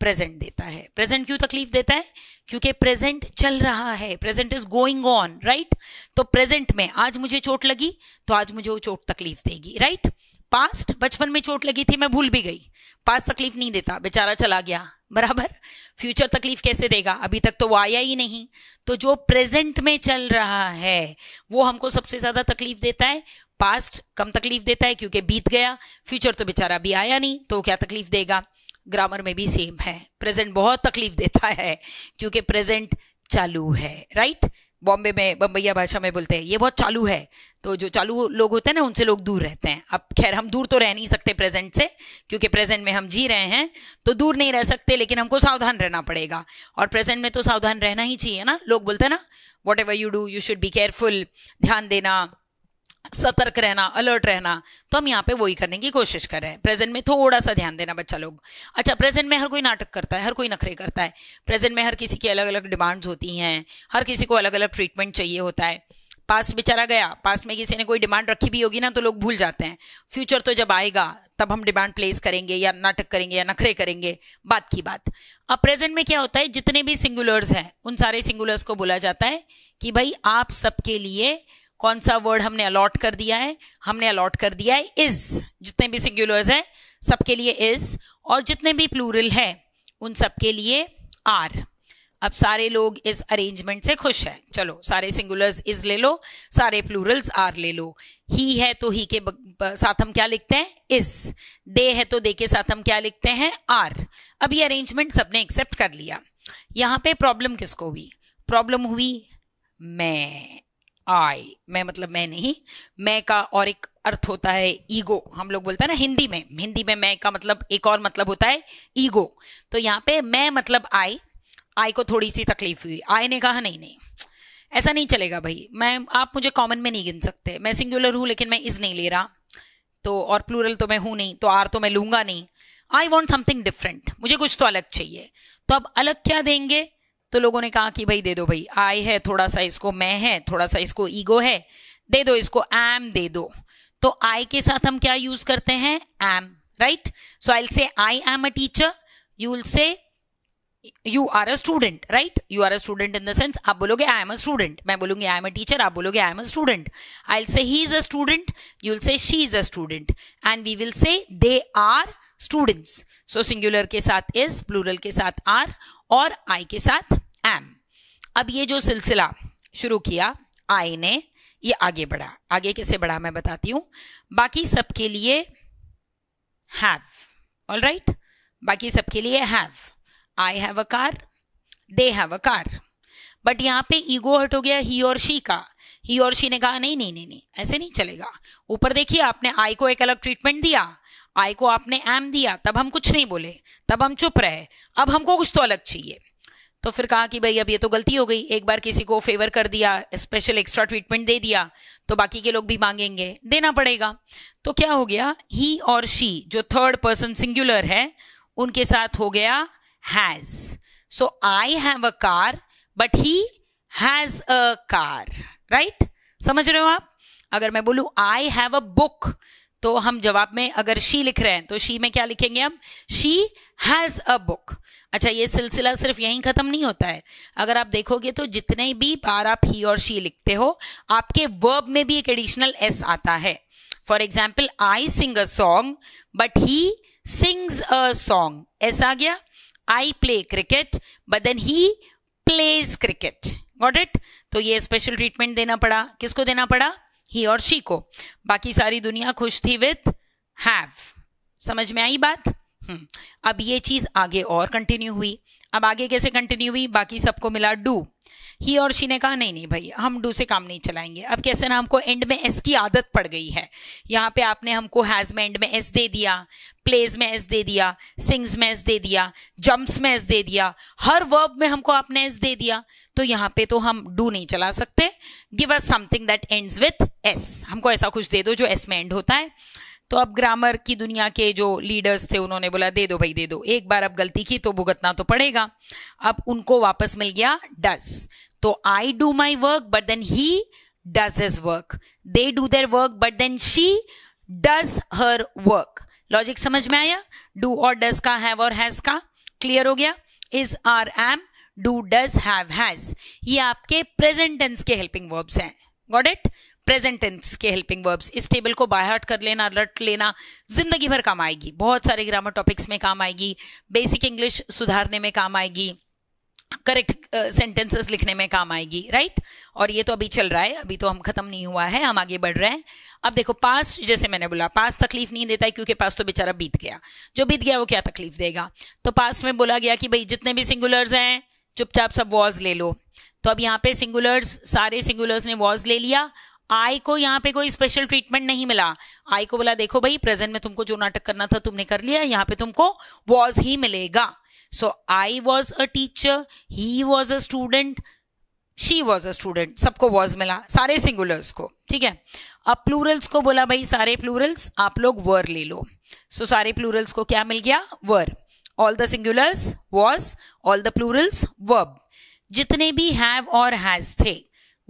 प्रेजेंट देता है प्रेजेंट क्यों तकलीफ देता है क्योंकि प्रेजेंट चल रहा है present is going on right तो प्रेजेंट में आज मुझे चोट लगी तो आज मुझे वो चोट तकलीफ देगी राइट पास्ट बचपन में चोट लगी थी मैं भूल भी गई पास्ट तकलीफ नहीं देता बेचारा चला गया बराबर फ्यूचर तकलीफ कैसे देगा अभी तक तो वो आया ही नहीं तो जो प्रेजेंट में चल रहा है वो हमको सबसे ज्यादा तकलीफ देता है पास्ट कम तकलीफ देता है क्योंकि बीत गया फ्यूचर तो बेचारा अभी आया नहीं तो क्या तकलीफ देगा ग्रामर में भी सेम है प्रेजेंट बहुत तकलीफ देता है क्योंकि प्रेजेंट चालू है राइट बॉम्बे में बम्बैया भाषा में बोलते हैं ये बहुत चालू है तो जो चालू लोग होते हैं ना उनसे लोग दूर रहते हैं अब खैर हम दूर तो रह नहीं सकते प्रेजेंट से क्योंकि प्रेजेंट में हम जी रहे हैं तो दूर नहीं रह सकते लेकिन हमको सावधान रहना पड़ेगा और प्रेजेंट में तो सावधान रहना ही चाहिए ना लोग बोलते हैं ना whatever you do you should be careful ध्यान देना सतर्क रहना अलर्ट रहना तो हम यहाँ पे वही करने की कोशिश कर रहे हैं प्रेजेंट में थोड़ा सा ध्यान देना बच्चा लोग अच्छा प्रेजेंट में हर कोई नाटक करता है हर कोई नखरे करता है प्रेजेंट में हर किसी की अलग अलग डिमांड्स होती हैं हर किसी को अलग अलग ट्रीटमेंट चाहिए होता है पास्ट बेचारा गया पास्ट में किसी ने कोई डिमांड रखी भी होगी ना तो लोग भूल जाते हैं फ्यूचर तो जब आएगा तब हम डिमांड प्लेस करेंगे या नाटक करेंगे या नखरे करेंगे बात की बात अब प्रेजेंट में क्या होता है जितने भी सिंगुलर्स हैं उन सारे सिंगुलर्स को बोला जाता है कि भाई आप सबके लिए कौन सा वर्ड हमने अलॉट कर दिया है हमने अलॉट कर दिया है इज जितने भी सिंगुलर्स हैं सबके लिए इज और जितने भी प्लूरल है उन सबके लिए आर अब सारे लोग इस अरेंजमेंट से खुश हैं चलो सारे सिंगुलर्स इज ले लो सारे प्लूरल्स आर ले लो ही है तो ही तो के साथ हम क्या लिखते हैं इज दे है तो दे के साथ हम क्या लिखते हैं आर अब ये अरेंजमेंट सबने एक्सेप्ट कर लिया यहाँ पे प्रॉब्लम किसको हुई प्रॉब्लम हुई मैं आई मैं मतलब मैं नहीं मैं का और एक अर्थ होता है ईगो हम लोग बोलते हैं ना हिंदी में हिंदी में मैं का मतलब एक और मतलब होता है ईगो तो यहाँ पे मैं मतलब आई आई को थोड़ी सी तकलीफ हुई आई ने कहा नहीं नहीं ऐसा नहीं चलेगा भाई मैं आप मुझे कॉमन में नहीं गिन सकते मैं सिंगुलर हूँ लेकिन मैं इज नहीं ले रहा तो और प्लूरल तो मैं हूँ नहीं तो आर तो मैं लूंगा नहीं आई वॉन्ट समथिंग डिफरेंट मुझे कुछ तो अलग चाहिए तो अब अलग क्या देंगे तो लोगों ने कहा कि भाई दे दो भाई आई है थोड़ा सा इसको मैं है थोड़ा सा इसको ईगो है दे दो इसको एम दे दो तो आई के साथ हम क्या यूज करते हैं M right so I say I am a teacher you will say you are a student right you are a student in the sense आप बोलोगे आई एम अ स्टूडेंट मैं बोलूंगी आई एम अ टीचर आप बोलोगे आई am a student I say he is a student you will say she is a student and we will say they are students so singular के साथ is plural के साथ are और आई के साथ M अब ये जो सिलसिला शुरू किया आई ने ये आगे बढ़ा आगे कैसे बढ़ा मैं बताती हूं बाकी सबके लिए हैव ऑल राइट बाकी सबके लिए have I have a car they have a car but यहाँ पे ईगो हट हो गया ही और शी का ही और शी ने कहा नहीं नहीं नहीं नहीं ऐसे नहीं चलेगा ऊपर देखिए आपने आई को एक अलग ट्रीटमेंट दिया आई को आपने एम दिया तब हम कुछ नहीं बोले तब हम चुप रहे अब हमको कुछ तो अलग चाहिए तो फिर कहा कि भाई अब ये तो गलती हो गई एक बार किसी को फेवर कर दिया स्पेशल एक्स्ट्रा ट्रीटमेंट दे दिया तो बाकी के लोग भी मांगेंगे देना पड़ेगा तो क्या हो गया ही और शी जो थर्ड पर्सन सिंगुलर है उनके साथ हो गया has so I have a car but he has a car right समझ रहे हो आप अगर मैं बोलू आई हैव अ बुक तो हम जवाब में अगर शी लिख रहे हैं तो शी में क्या लिखेंगे हम शी हैज अ बुक अच्छा ये सिलसिला सिर्फ यहीं खत्म नहीं होता है अगर आप देखोगे तो जितने भी बार आप ही और शी लिखते हो आपके वर्ब में भी एक एडिशनल एस आता है for example I sing a song but he sings a song S आ गया I play cricket but then he plays cricket got it तो ये स्पेशल ट्रीटमेंट देना पड़ा किसको देना पड़ा ही और शी को बाकी सारी दुनिया खुश थी विथ हैव समझ में आई बात हम्म। अब ये चीज आगे और कंटिन्यू हुई अब आगे कैसे कंटिन्यू हुई बाकी सबको मिला डू ही और शी ने कहा नहीं नहीं भाई हम डू से काम नहीं चलाएंगे अब कैसे ना हमको एंड में एस की आदत पड़ गई है यहाँ पे आपने हमको हैज़ में एंड में एस दे दिया प्लेज में एस दे दिया सिंग्स में एस दे दिया जम्प्स में एस दे दिया हर वर्ब में हमको आपने एस दे दिया तो यहाँ पे तो हम डू नहीं चला सकते give us something that ends with S हमको ऐसा कुछ दे दो जो एस में एंड होता है तो अब ग्रामर की दुनिया के जो लीडर्स थे उन्होंने बोला दे दो भाई दे दो एक बार अब गलती की तो भुगतना तो पड़ेगा अब उनको वापस मिल गया डस तो I do my work but then he does his work they do their work but then she does her work logic समझ में आया डू और डज का हैव और हैज का क्लियर हो गया is are am do does have has ये आपके प्रेजेंट टेंस के हेल्पिंग वर्ब्स हैं गॉट इट प्रेजेंट टेंस के हेल्पिंग वर्ब्स इस टेबल को बाय हार्ट कर लेना रट लेना जिंदगी भर काम आएगी बहुत सारे ग्रामर टॉपिक्स में काम आएगी बेसिक इंग्लिश सुधारने में काम आएगी करेक्ट सेंटेंसेस uh, लिखने में काम आएगी राइट right? और ये तो अभी चल रहा है अभी तो हम खत्म नहीं हुआ है हम आगे बढ़ रहे हैं अब देखो पास जैसे मैंने बोला पास तकलीफ नहीं देता है क्योंकि पास तो बेचारा बीत गया जो बीत गया वो क्या तकलीफ देगा तो पास में बोला गया कि भाई जितने भी सिंगुलर्स हैं चुपचाप सब वॉज ले लो तो अब यहाँ पे सिंगुलर्स सारे सिंगुलर्स ने वॉज ले लिया आई को यहाँ पे कोई स्पेशल ट्रीटमेंट नहीं मिला आई को बोला देखो भाई प्रेजेंट में तुमको जो नाटक करना था तुमने कर लिया यहाँ पे तुमको वॉज ही मिलेगा so I was a teacher he was a student she was a student सबको वॉज मिला सारे सिंगुलर्स को ठीक है अब प्लूरल्स को बोला भाई सारे प्लूरल्स आप लोग वर ले लो सो so, सारे प्लूरल्स को क्या मिल गया were all the singulars was all the plurals verb जितने भी हैव और हैज थे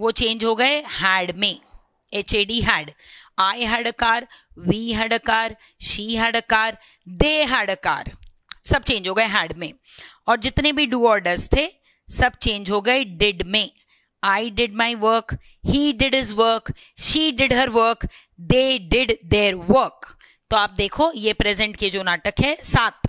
वो चेंज हो गए हैड में H A D had I had a car we had a car she had a car they had a car सब change हो गए हैड में और जितने भी डू ऑर्डर्स थे सब चेंज हो गए डिड में I did my work he did his work she did her work they did their work तो आप देखो ये प्रेजेंट के जो नाटक है सात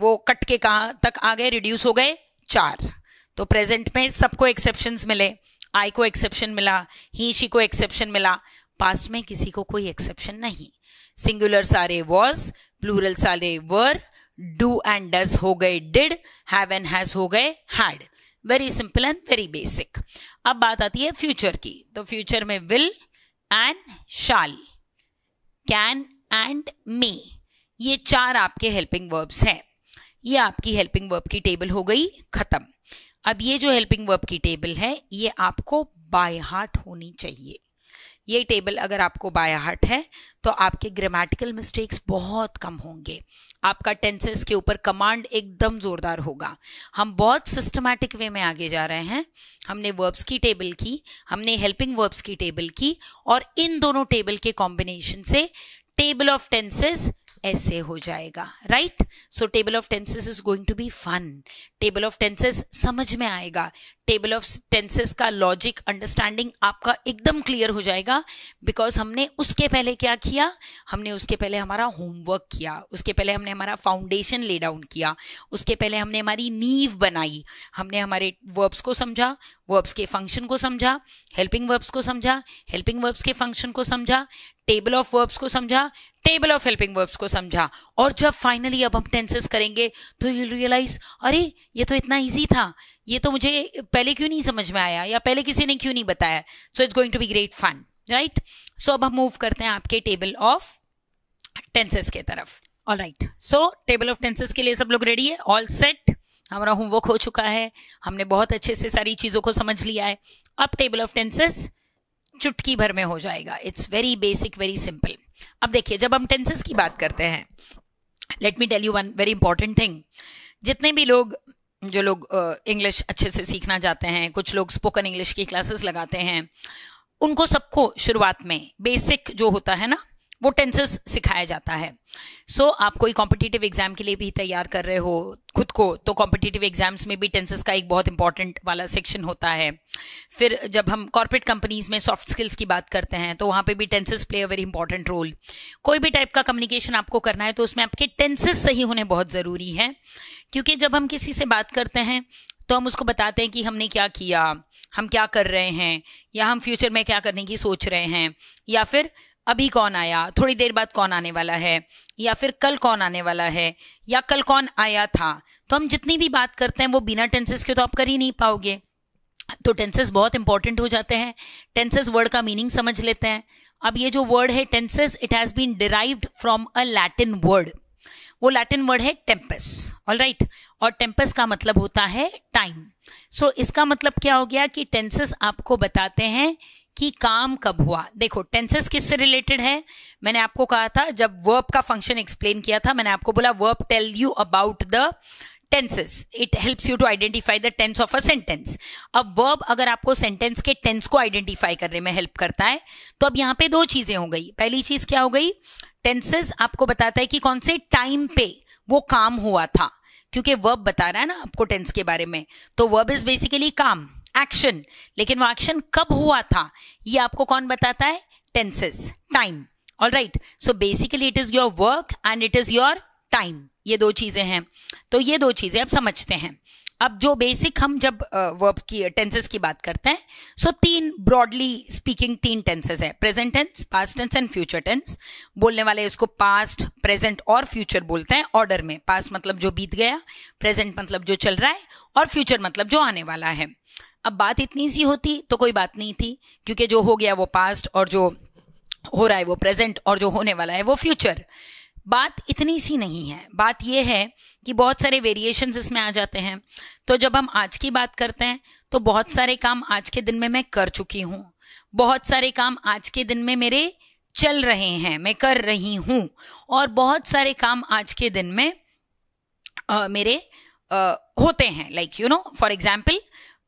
वो कट के कहा तक आ गए रिड्यूस हो गए चार तो प्रेजेंट में सबको एक्सेप्शन मिले आई को एक्सेप्शन मिला ही शी को एक्सेप्शन मिला पास्ट में किसी को कोई एक्सेप्शन नहीं सिंगुलर सारे वॉज प्लूरल सारे वर डू एंड डज हो गए डिड हैव एंड हैज हो गए had very simple and very basic अब बात आती है फ्यूचर की तो फ्यूचर में will and shall can and may ये चार आपके हेल्पिंग वर्ब्स हैं ये आपकी हेल्पिंग वर्ब की टेबल हो गई खत्म अब ये जो हेल्पिंग वर्ब की टेबल है ये आपको बाय हार्ट होनी चाहिए ये टेबल अगर आपको बाय हार्ट है तो आपके ग्रामेटिकल मिस्टेक्स बहुत कम होंगे आपका टेंसेस के ऊपर कमांड एकदम ज़ोरदार होगा हम बहुत सिस्टमैटिक वे में आगे जा रहे हैं हमने वर्ब्स की टेबल की हमने हेल्पिंग वर्ब्स की टेबल की और इन दोनों टेबल के कॉम्बिनेशन से टेबल ऑफ टेंसेस ऐसे हो जाएगा right so table of tenses is going to be fun table of tenses समझ में आएगा टेबल ऑफ टेंसेस का लॉजिक अंडरस्टैंडिंग आपका एकदम क्लियर हो जाएगा बिकॉज हमने उसके पहले क्या किया हमने उसके पहले हमारा होमवर्क किया उसके पहले हमने हमारा फाउंडेशन ले डाउन किया उसके पहले हमने हमारी नींव बनाई हमने हमारे वर्ब्स को समझा वर्ब्स के फंक्शन को समझा हेल्पिंग वर्ब्स को समझा हेल्पिंग वर्ब्स के फंक्शन को समझा टेबल ऑफ वर्ब्स को समझा टेबल ऑफ हेल्पिंग वर्ब्स को समझा और जब फाइनली अब हम टेंसेस करेंगे तो यू रियलाइज अरे ये तो इतना ईजी था ये तो मुझे पहले क्यों नहीं समझ में आया या पहले किसी ने क्यों नहीं बताया so it's going to be great fun right so अब हम मूव करते हैं आपके टेबल ऑफ टेंसेस के तरफ all right so table of tenses के लिए सब लोग रेडी है ऑल सेट हमारा होमवर्क हो चुका है हमने बहुत अच्छे से सारी चीज़ों को समझ लिया है अब टेबल ऑफ टेंसेस चुटकी भर में हो जाएगा it's very basic very simple अब देखिए जब हम टेंसेस की बात करते हैं let me tell you one very important thing जितने भी लोग जो लोग इंग्लिश अच्छे से सीखना चाहते हैं कुछ लोग स्पोकन इंग्लिश की क्लासेस लगाते हैं उनको सबको शुरुआत में बेसिक जो होता है ना वो टेंसेस सिखाया जाता है सो so, आप कोई कॉम्पिटिटिव एग्जाम के लिए भी तैयार कर रहे हो खुद को तो कॉम्पिटिटिव एग्जाम्स में भी टेंसेस का एक बहुत इंपॉर्टेंट वाला सेक्शन होता है फिर जब हम कॉर्पोरेट कंपनीज में सॉफ्ट स्किल्स की बात करते हैं तो वहाँ पे भी tenses play a very important role कोई भी टाइप का कम्युनिकेशन आपको करना है तो उसमें आपके टेंसेस सही होने बहुत ज़रूरी है क्योंकि जब हम किसी से बात करते हैं तो हम उसको बताते हैं कि हमने क्या किया हम क्या कर रहे हैं या हम फ्यूचर में क्या करने की सोच रहे हैं या फिर अभी कौन आया थोड़ी देर बाद कौन आने वाला है या फिर कल कौन आने वाला है या कल कौन आया था तो हम जितनी भी बात करते हैं वो बिना टेंसेस के तो आप कर ही नहीं पाओगे तो टेंसेस बहुत इंपॉर्टेंट हो जाते हैं टेंसेस वर्ड का मीनिंग समझ लेते हैं अब ये जो वर्ड है tenses it has been derived from a Latin word वो लैटिन वर्ड है टेम्पस ऑल राइट और टेम्पस का मतलब होता है टाइम सो so, इसका मतलब क्या हो गया कि टेंसेस आपको बताते हैं कि काम कब हुआ देखो टेंसेस किससे रिलेटेड है मैंने आपको कहा था जब वर्ब का फंक्शन एक्सप्लेन किया था मैंने आपको बोला verb tell you about the tenses it helps you to identify the tense of a sentence अब वर्ब अगर आपको सेंटेंस के टेंस को आइडेंटिफाई करने में हेल्प करता है तो अब यहाँ पे दो चीजें हो गई पहली चीज क्या हो गई टेंसेस आपको बताता है कि कौन से टाइम पे वो काम हुआ था क्योंकि वर्ब बता रहा है ना आपको टेंस के बारे में तो वर्ब इज बेसिकली काम एक्शन लेकिन वो एक्शन कब हुआ था ये आपको कौन बताता है tenses time all right so basically it is your work and it is your time ये दो चीजें हैं तो ये दो चीजें आप समझते हैं अब जो बेसिक हम जब वर्ब uh, की टेंसेस की बात करते हैं सो so तीन ब्रॉडली स्पीकिंग तीन टेंसेस है present tense past tense and future tense बोलने वाले इसको पास्ट प्रेजेंट और फ्यूचर बोलते हैं ऑर्डर में पास्ट मतलब जो बीत गया प्रेजेंट मतलब जो चल रहा है और फ्यूचर मतलब जो आने वाला है अब बात इतनी सी होती तो कोई बात नहीं थी क्योंकि जो हो गया वो पास्ट और जो हो रहा है वो प्रेजेंट और जो होने वाला है वो फ्यूचर बात इतनी सी नहीं है बात यह है कि बहुत सारे वेरिएशंस इसमें आ जाते हैं तो जब हम आज की बात करते हैं तो बहुत सारे काम आज के दिन में मैं कर चुकी हूँ बहुत सारे काम आज के दिन में मेरे चल रहे हैं मैं कर रही हूँ और बहुत सारे काम आज के दिन में आ, मेरे आ, होते हैं like you know for example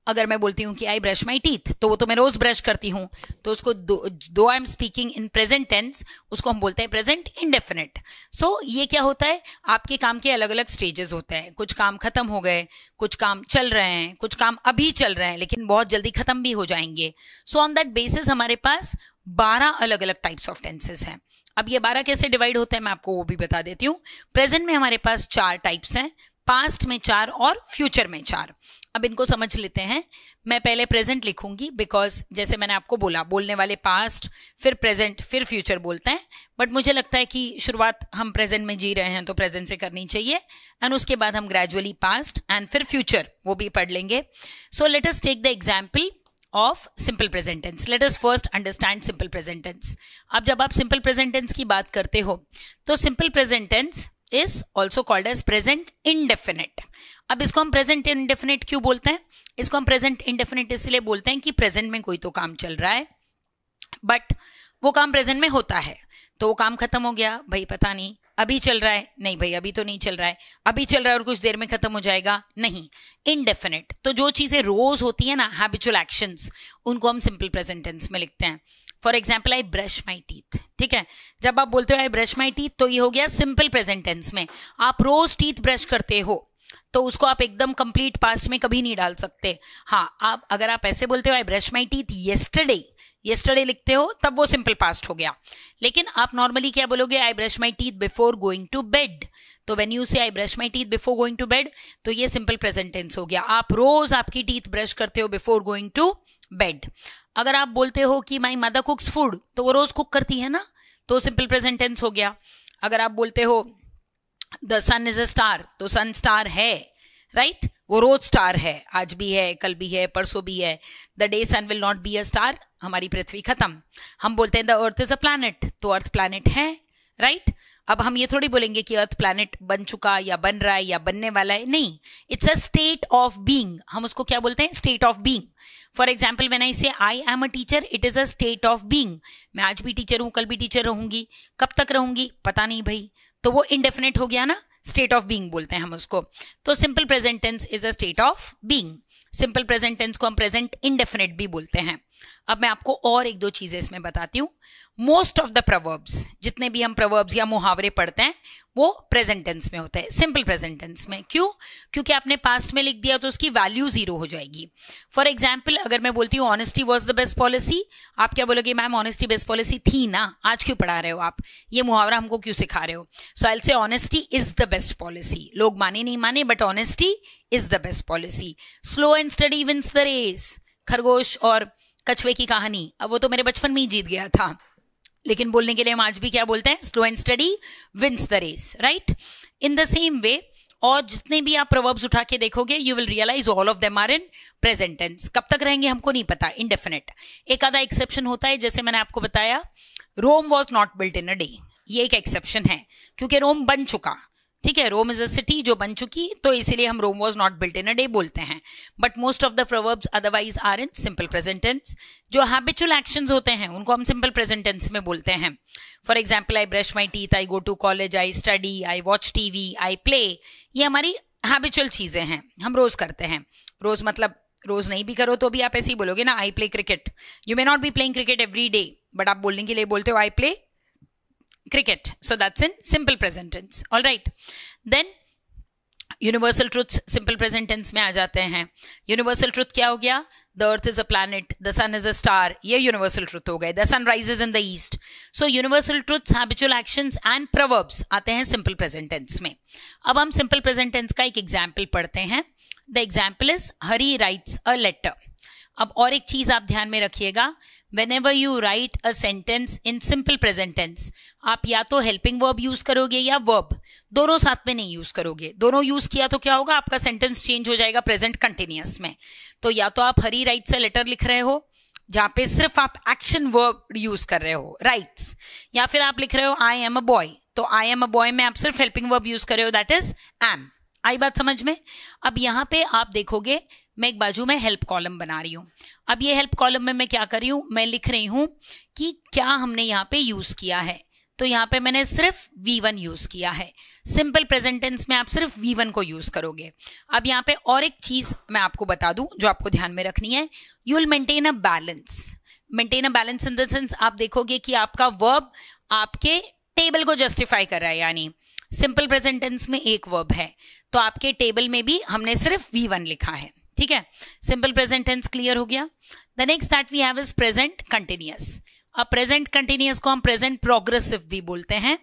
अगर मैं बोलती हूँ कि आई ब्रश माई टीथ तो वो तो मैं रोज ब्रश करती हूँ तो उसको दो I am speaking in present tense उसको हम बोलते हैं प्रेजेंट इनडेफिनेट सो ये क्या होता है आपके काम के अलग अलग स्टेजेस होते हैं कुछ काम खत्म हो गए कुछ काम चल रहे हैं कुछ काम अभी चल रहे हैं लेकिन बहुत जल्दी खत्म भी हो जाएंगे सो ऑन दैट बेसिस हमारे पास बारह अलग अलग टाइप्स ऑफ टेंसेस हैं अब ये बारह कैसे डिवाइड होते हैं मैं आपको वो भी बता देती हूँ प्रेजेंट में हमारे पास चार टाइप्स हैं पास्ट में चार और फ्यूचर में चार अब इनको समझ लेते हैं मैं पहले प्रेजेंट लिखूंगी बिकॉज जैसे मैंने आपको बोला बोलने वाले पास्ट फिर प्रेजेंट फिर फ्यूचर बोलते हैं बट मुझे लगता है कि शुरुआत हम प्रेजेंट में जी रहे हैं तो प्रेजेंट से करनी चाहिए एंड उसके बाद हम ग्रेजुअली पास्ट एंड फिर फ्यूचर वो भी पढ़ लेंगे so let us take the example of simple present tense let us first understand simple present tense अब जब आप सिंपल प्रेजेंटेंस की बात करते हो तो simple present tense is also called as present indefinite अब इसको हम प्रेजेंट इनडेफिनेट क्यों बोलते हैं इसको हम प्रेजेंट इनडेफिनेट इसलिए बोलते हैं कि प्रेजेंट में कोई तो काम चल रहा है बट वो काम प्रेजेंट में होता है तो वो काम खत्म हो गया भाई पता नहीं अभी चल रहा है नहीं भाई अभी तो नहीं चल रहा है अभी चल रहा है और कुछ देर में खत्म हो जाएगा नहीं इनडेफिनेट तो जो चीज़ें रोज होती है ना हैबिचुअल एक्शंस उनको हम सिंपल प्रेजेंटेंस में लिखते हैं for example I brush my teeth ठीक है जब आप बोलते हो आई ब्रश माई टीथ तो ये हो गया सिंपल प्रेजेंटेंस में आप रोज टीथ ब्रश करते हो तो उसको आप एकदम कंप्लीट पास्ट में कभी नहीं डाल सकते हाँ आप अगर आप ऐसे बोलते हो I brush my teeth yesterday yesterday लिखते हो तब वो सिंपल पास्ट हो गया लेकिन आप नॉर्मली क्या बोलोगे I brush my teeth before going to bed तो when you say I brush my teeth before going to bed तो ये सिंपल प्रेजेंटेंस हो गया आप रोज आपकी टीथ ब्रश करते हो बिफोर गोइंग टू बेड अगर आप बोलते हो कि माई मदर कुक्स फूड तो वो रोज कुक करती है ना तो सिंपल प्रेजेंट टेंस हो गया अगर आप बोलते हो the sun is a star तो सन स्टार है राइट right? वो रोज स्टार है आज भी है कल भी है परसों भी है the day sun will not be a star हमारी पृथ्वी खत्म हम बोलते हैं the earth is a planet तो अर्थ प्लानट है राइट right? अब हम ये थोड़ी बोलेंगे कि अर्थ प्लानट बन चुका या बन रहा है या बनने वाला है नहीं it's a state of being हम उसको क्या बोलते हैं state of being for example when I say I am a teacher it is a state of being मैं आज भी टीचर हूँ कल भी टीचर रहूंगी कब तक रहूंगी पता नहीं भाई तो वो इनडेफिनेट हो गया ना स्टेट ऑफ बींग बोलते हैं हम उसको तो simple present tense is a state of being simple present tense को हम प्रेजेंट इनडेफिनेट भी बोलते हैं अब मैं आपको और एक दो चीजें इसमें बताती हूँ मोस्ट ऑफ द प्रवर्ब्स जितने भी हम प्रवर्ब्स या मुहावरे पढ़ते हैं वो प्रेजेंट टेंस में होते हैं सिंपल प्रेजेंट टेंस में क्यों क्योंकि आपने पास्ट में लिख दिया तो उसकी वैल्यू जीरो हो जाएगी फॉर एग्जाम्पल अगर मैं बोलती हूँ honesty was the best policy आप क्या बोलोगे मैम ऑनेस्टी बेस्ट पॉलिसी थी ना आज क्यों पढ़ा रहे हो आप ये मुहावरा हमको क्यों सिखा रहे हो so I say honesty is the best policy लोग माने नहीं माने but honesty is the best policy slow and study wins the race खरगोश और कछुए की कहानी अब वो तो मेरे बचपन में ही जीत गया था लेकिन बोलने के लिए हम आज भी क्या बोलते हैं slow and study wins the race right in the same way और जितने भी आप प्रवर्ब्स उठा के देखोगे you will realise all of them are in present tense कब तक रहेंगे हमको नहीं पता इनडेफिनेट एक आधा एक्सेप्शन होता है जैसे मैंने आपको बताया Rome was not built in a day ये एक एक्सेप्शन है क्योंकि रोम बन चुका ठीक है रोम इज अ सिटी जो बन चुकी तो इसीलिए हम Rome was not built in a day बोलते हैं but most of the proverbs otherwise are in simple present tense जो हैबिचुअल एक्शंस होते हैं उनको हम सिंपल प्रेजेंटेंस में बोलते हैं for example I brush my teeth I go to college I study I watch T V I play ये हमारी हैबिचुअल चीज़ें हैं हम रोज़ करते हैं रोज़ मतलब रोज़ नहीं भी करो तो भी आप ऐसे ही बोलोगे ना I play cricket you may not be playing cricket every day but आप बोलने के लिए बोलते हो I play cricket. So that's in simple present tense. All right. Then universal truth simple present tense में आ जाते हैं यूनिवर्सल ट्रुथ क्या हो गया the earth is a planet the sun is a star ये यूनिवर्सल ट्रुथ हो गए the sun rises in the east so universal truths habitual actions and proverbs आते हैं सिंपल प्रेजेंट में अब हम सिंपल प्रेजेंटेंस का एक एग्जाम्पल पढ़ते हैं the example is Hari writes a letter अब और एक चीज आप ध्यान में रखिएगा whenever you write a sentence in simple present आप या तो हेल्पिंग वर्ब यूज करोगे या वर्ब दोनों साथ में नहीं यूज करोगे दोनों यूज किया तो क्या होगा आपका सेंटेंस चेंज हो जाएगा प्रेजेंट कंटिन्यूस में तो या तो आप हरी राइट से लेटर लिख रहे हो जहां पे सिर्फ आप एक्शन वर्ब यूज कर रहे हो राइट्स या फिर आप लिख रहे हो आई एम अ बॉय तो आई एम अ बॉय में आप सिर्फ हेल्पिंग वर्ब यूज कर रहे हो दैट इज एम आई बात समझ में अब यहाँ पे आप देखोगे मैं एक बाजू में हेल्प कॉलम बना रही हूँ अब ये हेल्प कॉलम में मैं क्या कर रही हूँ मैं लिख रही हूँ कि क्या हमने यहाँ पे यूज़ किया है तो यहाँ पे मैंने सिर्फ V1 यूज़ किया है सिंपल प्रेजेंटेंस में आप सिर्फ V1 को यूज़ करोगे अब यहाँ पे और एक चीज़ मैं आपको बता दूँ जो आपको ध्यान में रखनी है you will maintain a balance maintain a balance in the sense आप देखोगे कि आपका वर्ब आपके टेबल को जस्टिफाई कर रहा है यानी सिंपल प्रेजेंटेंस में एक वर्ब है तो आपके टेबल में भी हमने सिर्फ वी लिखा है ठीक है सिंपल प्रेजेंट टेंस क्लियर हो गया the next that we have is present continuous अब प्रेजेंट कंटिन्यूस को हम प्रेजेंट प्रोग्रेसिव भी बोलते हैं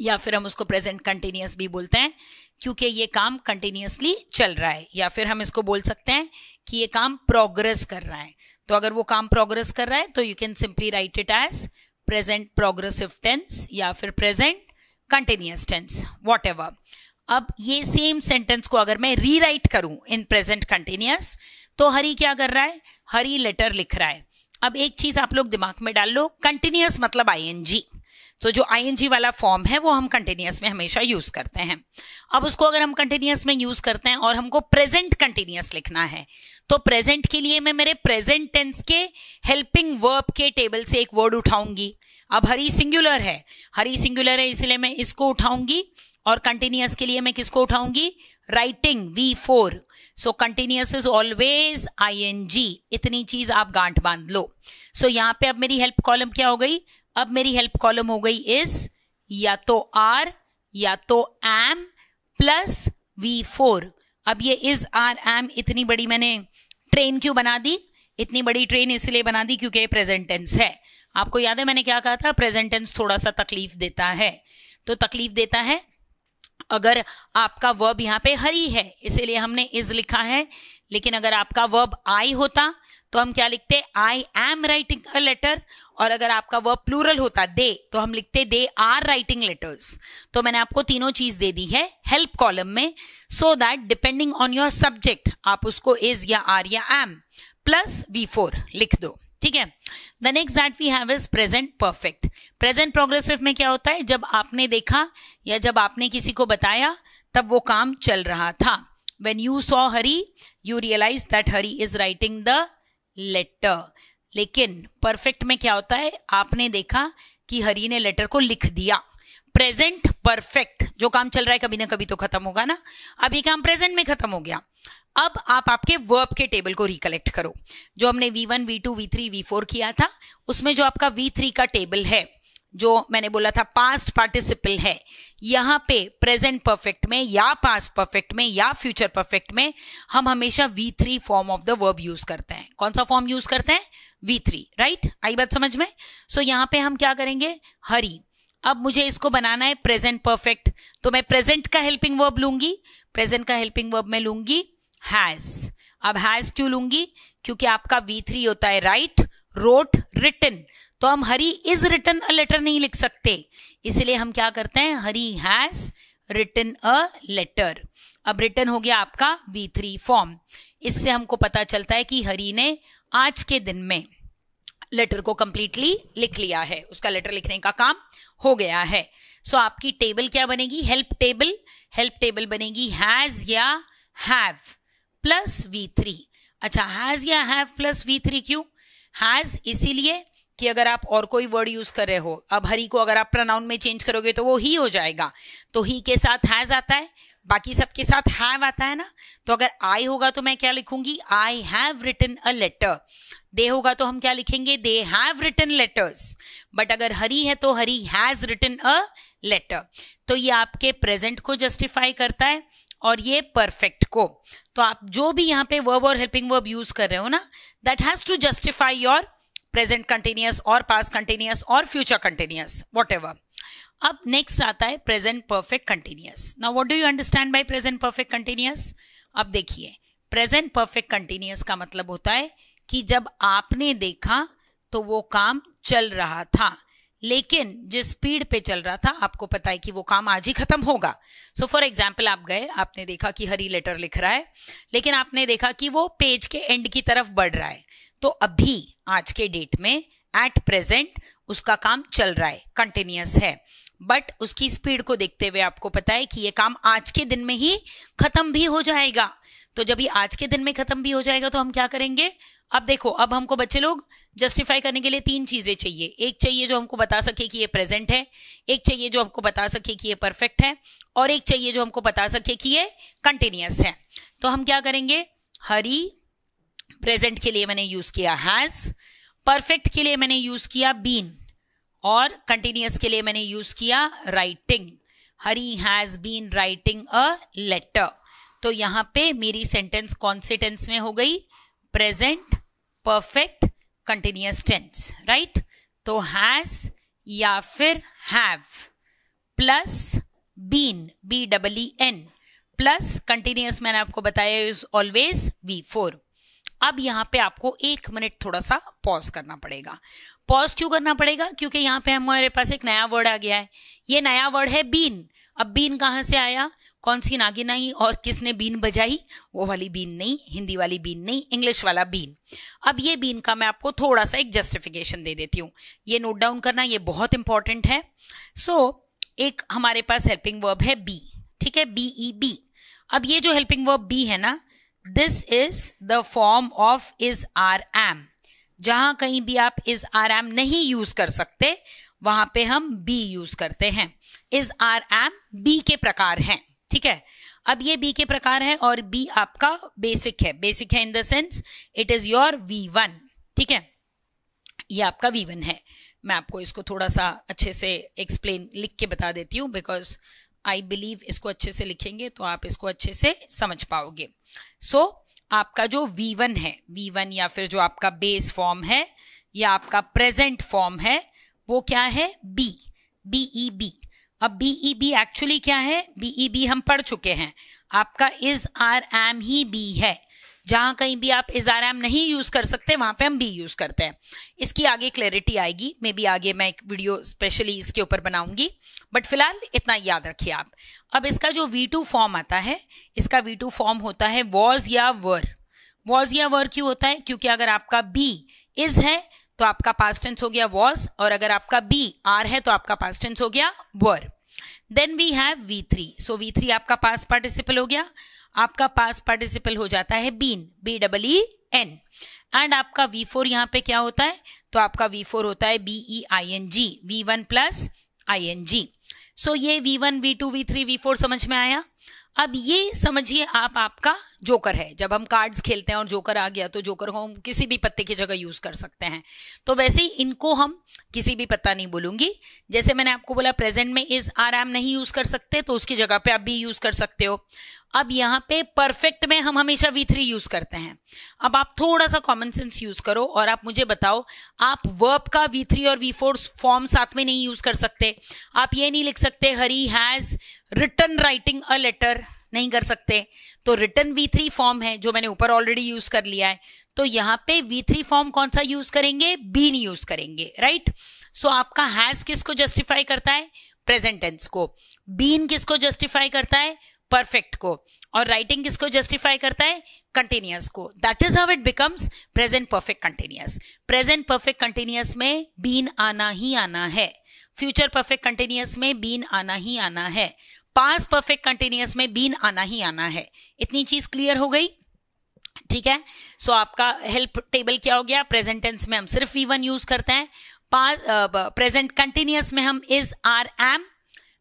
या फिर हम उसको प्रेजेंट कंटिन्यूस भी बोलते हैं क्योंकि ये काम कंटिन्यूसली चल रहा है या फिर हम इसको बोल सकते हैं कि ये काम प्रोग्रेस कर रहा है तो अगर वो काम प्रोग्रेस कर रहा है तो you can simply write it as present progressive tense या फिर present continuous tense whatever अब ये सेम सेंटेंस को अगर मैं रीराइट करूं इन प्रेजेंट कंटिन्यूस तो हरी क्या कर रहा है हरी लेटर लिख रहा है अब एक चीज आप लोग दिमाग में डाल लो कंटिन्यूस मतलब आईएनजी तो जो आईएनजी वाला फॉर्म है वो हम कंटिन्यूस में हमेशा यूज करते हैं अब उसको अगर हम कंटिन्यूस में यूज करते हैं और हमको प्रेजेंट कंटिन्यूस लिखना है तो प्रेजेंट के लिए मैं मेरे प्रेजेंट टेंस के हेल्पिंग वर्ब के टेबल से एक वर्ड उठाऊंगी अब हरी सिंगुलर है हरी सिंगुलर है इसलिए मैं इसको उठाऊंगी और कंटिन्यूस के लिए मैं किसको उठाऊंगी writing V four so continuous is always I N G इतनी चीज आप गांठ बांध लो सो so, यहां पे अब मेरी हेल्प कॉलम क्या हो गई अब मेरी हेल्प कॉलम हो गई इज या तो आर या तो एम प्लस वी फोर अब ये इज आर एम इतनी बड़ी मैंने ट्रेन क्यों बना दी इतनी बड़ी ट्रेन इसलिए बना दी क्योंकि प्रेजेंटेंस है आपको याद है मैंने क्या कहा था प्रेजेंटेंस थोड़ा सा तकलीफ देता है तो तकलीफ देता है अगर आपका वर्ब यहाँ पे हरी है इसीलिए हमने इज लिखा है लेकिन अगर आपका वर्ब आई होता तो हम क्या लिखते I am writing a letter और अगर आपका वर्ब प्लूरल होता दे तो हम लिखते दे आर राइटिंग लेटर्स तो मैंने आपको तीनों चीज दे दी है हेल्प कॉलम में so that depending on your subject आप उसको इज या आर या एम प्लस वी फोर लिख दो ठीक है the next that we have is present perfect present progressive में क्या होता है जब आपने देखा या जब आपने किसी को बताया तब वो काम चल रहा था when you saw Hari you realise that Hari is writing the letter लेकिन परफेक्ट में क्या होता है आपने देखा कि हरी ने लेटर को लिख दिया प्रेजेंट परफेक्ट जो काम चल रहा है कभी ना कभी तो खत्म होगा ना अब ये काम प्रेजेंट में खत्म हो गया अब आप आपके वर्ब के टेबल को रिकलेक्ट करो जो हमने V one V two V three V four किया था उसमें जो आपका वी थ्री का टेबल है जो मैंने बोला था पास्ट पार्टिसिपल है यहां पे प्रेजेंट परफेक्ट में या पास्ट परफेक्ट में या फ्यूचर परफेक्ट में हम हमेशा V three form of the verb use करते हैं कौन सा फॉर्म यूज करते हैं वी थ्री राइट आई बात समझ में सो so, यहां पे हम क्या करेंगे हरी अब मुझे इसको बनाना है प्रेजेंट परफेक्ट तो मैं प्रेजेंट का हेल्पिंग वर्ब लूंगी प्रेजेंट का हेल्पिंग वर्ब मैं लूंगी हैज अब हैज क्यों लूंगी क्योंकि आपका वी थ्री होता है राइट रोट रिटन तो हम Hari is written a letter नहीं लिख सकते इसलिए हम क्या करते हैं Hari has written a letter अब रिटन हो गया आपका वी थ्री फॉर्म इससे हमको पता चलता है कि हरी ने आज के दिन में लेटर को कंप्लीटली लिख लिया है उसका लेटर लिखने का काम हो गया है सो so, आपकी टेबल क्या बनेगी हेल्प टेबल हेल्प टेबल बनेगी हैज या हैव प्लस वी थ्री अच्छा हैज या हैव प्लस वी थ्री क्यों हैज इसीलिए कि अगर आप और कोई वर्ड यूज कर रहे हो अब हरी को अगर आप प्रोनाउन में चेंज करोगे तो वो ही हो जाएगा तो ही के साथ हैज आता है बाकी सबके साथ हैव आता है ना तो अगर आई होगा तो मैं क्या लिखूंगी I have written a letter they होगा तो हम क्या लिखेंगे they have written letters but अगर हरी है तो Hari has written a letter तो ये आपके प्रेजेंट को जस्टिफाई करता है और ये परफेक्ट को तो आप जो भी यहाँ पे वर्ब और हेल्पिंग वर्ब यूज कर रहे हो ना that has to justify your present continuous और पास कंटिन्यूस और फ्यूचर कंटिन्यूस वॉट अब नेक्स्ट आता है present perfect continuous now what do you understand by present perfect continuous अब देखिए प्रेजेंट परफेक्ट कंटिन्यूस का मतलब होता है कि जब आपने देखा तो वो काम चल रहा था लेकिन जिस स्पीड पे चल रहा था आपको पता है कि वो काम आज ही खत्म होगा सो फॉर एग्जाम्पल आप गए आपने देखा कि हरी लेटर लिख रहा है लेकिन आपने देखा कि वो पेज के एंड की तरफ बढ़ रहा है तो अभी आज के डेट में एट प्रेजेंट उसका काम चल रहा है कंटिन्यूस है बट उसकी स्पीड को देखते हुए आपको पता है कि ये काम आज के दिन में ही खत्म भी हो जाएगा तो जब ये आज के दिन में खत्म भी हो जाएगा तो हम क्या करेंगे अब देखो अब हमको बच्चे लोग जस्टिफाई करने के लिए तीन चीज़ें चाहिए एक चाहिए जो हमको बता सके कि ये प्रेजेंट है एक चाहिए जो हमको बता सके कि ये परफेक्ट है और एक चाहिए जो हमको बता सके कि ये कंटिन्यूस है तो हम क्या करेंगे हरी प्रेजेंट के लिए मैंने यूज़ किया हैज़ परफेक्ट के लिए मैंने यूज़ किया बीन और कंटिन्यूस के लिए मैंने यूज़ किया writing Hari has been writing a letter तो यहां पे मेरी सेंटेंस कौन से टेंस में हो गई present perfect continuous tense right तो हैज या फिर have plus been B double E N plus continuous मैंने आपको बताया इज ऑलवेज बी फोर अब यहां पे आपको एक मिनट थोड़ा सा पॉज करना पड़ेगा पॉज क्यों करना पड़ेगा क्योंकि यहां पे हमारे पास एक नया वर्ड आ गया है ये नया वर्ड है बीन अब बीन कहां से आया कौन सी नागिनाई और किसने बीन बजाई वो वाली बीन नहीं हिंदी वाली बीन नहीं इंग्लिश वाला बीन अब ये बीन का मैं आपको थोड़ा सा एक जस्टिफिकेशन दे देती हूँ ये नोट डाउन करना ये बहुत इंपॉर्टेंट है सो so, एक हमारे पास हेल्पिंग वर्ब है बी ठीक है बी ई बी अब ये जो हेल्पिंग वर्ब बी है ना this is the form of is are am जहां कहीं भी आप इज आर एम नहीं यूज कर सकते वहां पे हम बी यूज करते हैं इज आर एम बी के प्रकार हैं ठीक है अब ये बी के प्रकार है और बी आपका बेसिक है बेसिक है in the sense it is your V one ठीक है ये आपका वी वन है मैं आपको इसको थोड़ा सा अच्छे से एक्सप्लेन लिख के बता देती हूँ बिकॉज आई बिलीव इसको अच्छे से लिखेंगे तो आप इसको अच्छे से समझ पाओगे सो so, आपका जो V1 है V1 या फिर जो आपका बेस फॉर्म है या आपका प्रेजेंट फॉर्म है वो क्या है B B E B अब बीई बी एक्चुअली क्या है बीई बी e हम पढ़ चुके हैं आपका इज आर एम ही बी है जहां कहीं भी आप इज आर एम नहीं यूज कर सकते वहां पे हम बी यूज करते हैं इसकी आगे क्लैरिटी आएगी मे बी आगे मैं एक वीडियो स्पेशली इसके ऊपर बनाऊंगी बट फिलहाल इतना याद रखिए आप अब इसका जो वी टू फॉर्म आता है इसका वी टू फॉर्म होता है वॉज या वर वॉज या वर क्यों होता है क्योंकि अगर आपका बी इज है तो आपका पास्ट टेंस हो गया वॉज और अगर आपका बी आर है तो आपका पास्ट टेंस हो गया were then we have V three so V three आपका पास पार्टिसिपल हो गया आपका पास पार्टिसिपल हो जाता है been B double E N and आपका वी फोर यहाँ पे क्या होता है तो आपका वी फोर होता है B E I N G V one plus I N G so ये V one V two V three V four समझ में आया अब ये समझिए आप आपका जोकर है जब हम कार्ड्स खेलते हैं और जोकर आ गया तो जोकर को हम किसी भी पत्ते की जगह यूज़ कर सकते हैं तो वैसे ही इनको हम किसी भी पत्ता नहीं बोलूंगी जैसे मैंने आपको बोला प्रेजेंट में इस आर एम नहीं यूज़ कर सकते तो उसकी जगह पे आप भी यूज़ कर सकते हो अब यहाँ पे परफेक्ट में हम हमेशा वी थ्री यूज करते हैं अब आप थोड़ा सा कॉमन सेंस यूज करो और आप मुझे बताओ आप वर्ब का वी थ्री और वी फोर फॉर्म साथ में नहीं यूज कर सकते आप ये नहीं लिख सकते Hari has return writing a letter नहीं कर सकते तो रिटर्न वी थ्री फॉर्म है जो मैंने ऊपर ऑलरेडी यूज कर लिया है तो यहाँ पे वी थ्री फॉर्म कौन सा यूज करेंगे बीन यूज करेंगे राइट सो so, आपका हैज किसको जस्टिफाई करता है प्रेजेंट टेंस को बीन किसको जस्टिफाई करता है परफेक्ट को और राइटिंग किसको जस्टिफाई करता है कंटिन्यूस को that is how it becomes present perfect continuous present perfect continuous में बीन आना ही आना है फ्यूचर परफेक्ट कंटिन्यूस में बीन आना ही आना है पास परफेक्ट कंटिन्यूस में बीन आना ही आना है इतनी चीज क्लियर हो गई ठीक है सो so, आपका हेल्प टेबल क्या हो गया प्रेजेंट टेंस में हम सिर्फ वी वन यूज करते हैं प्रेजेंट कंटिन्यूस में हम is are am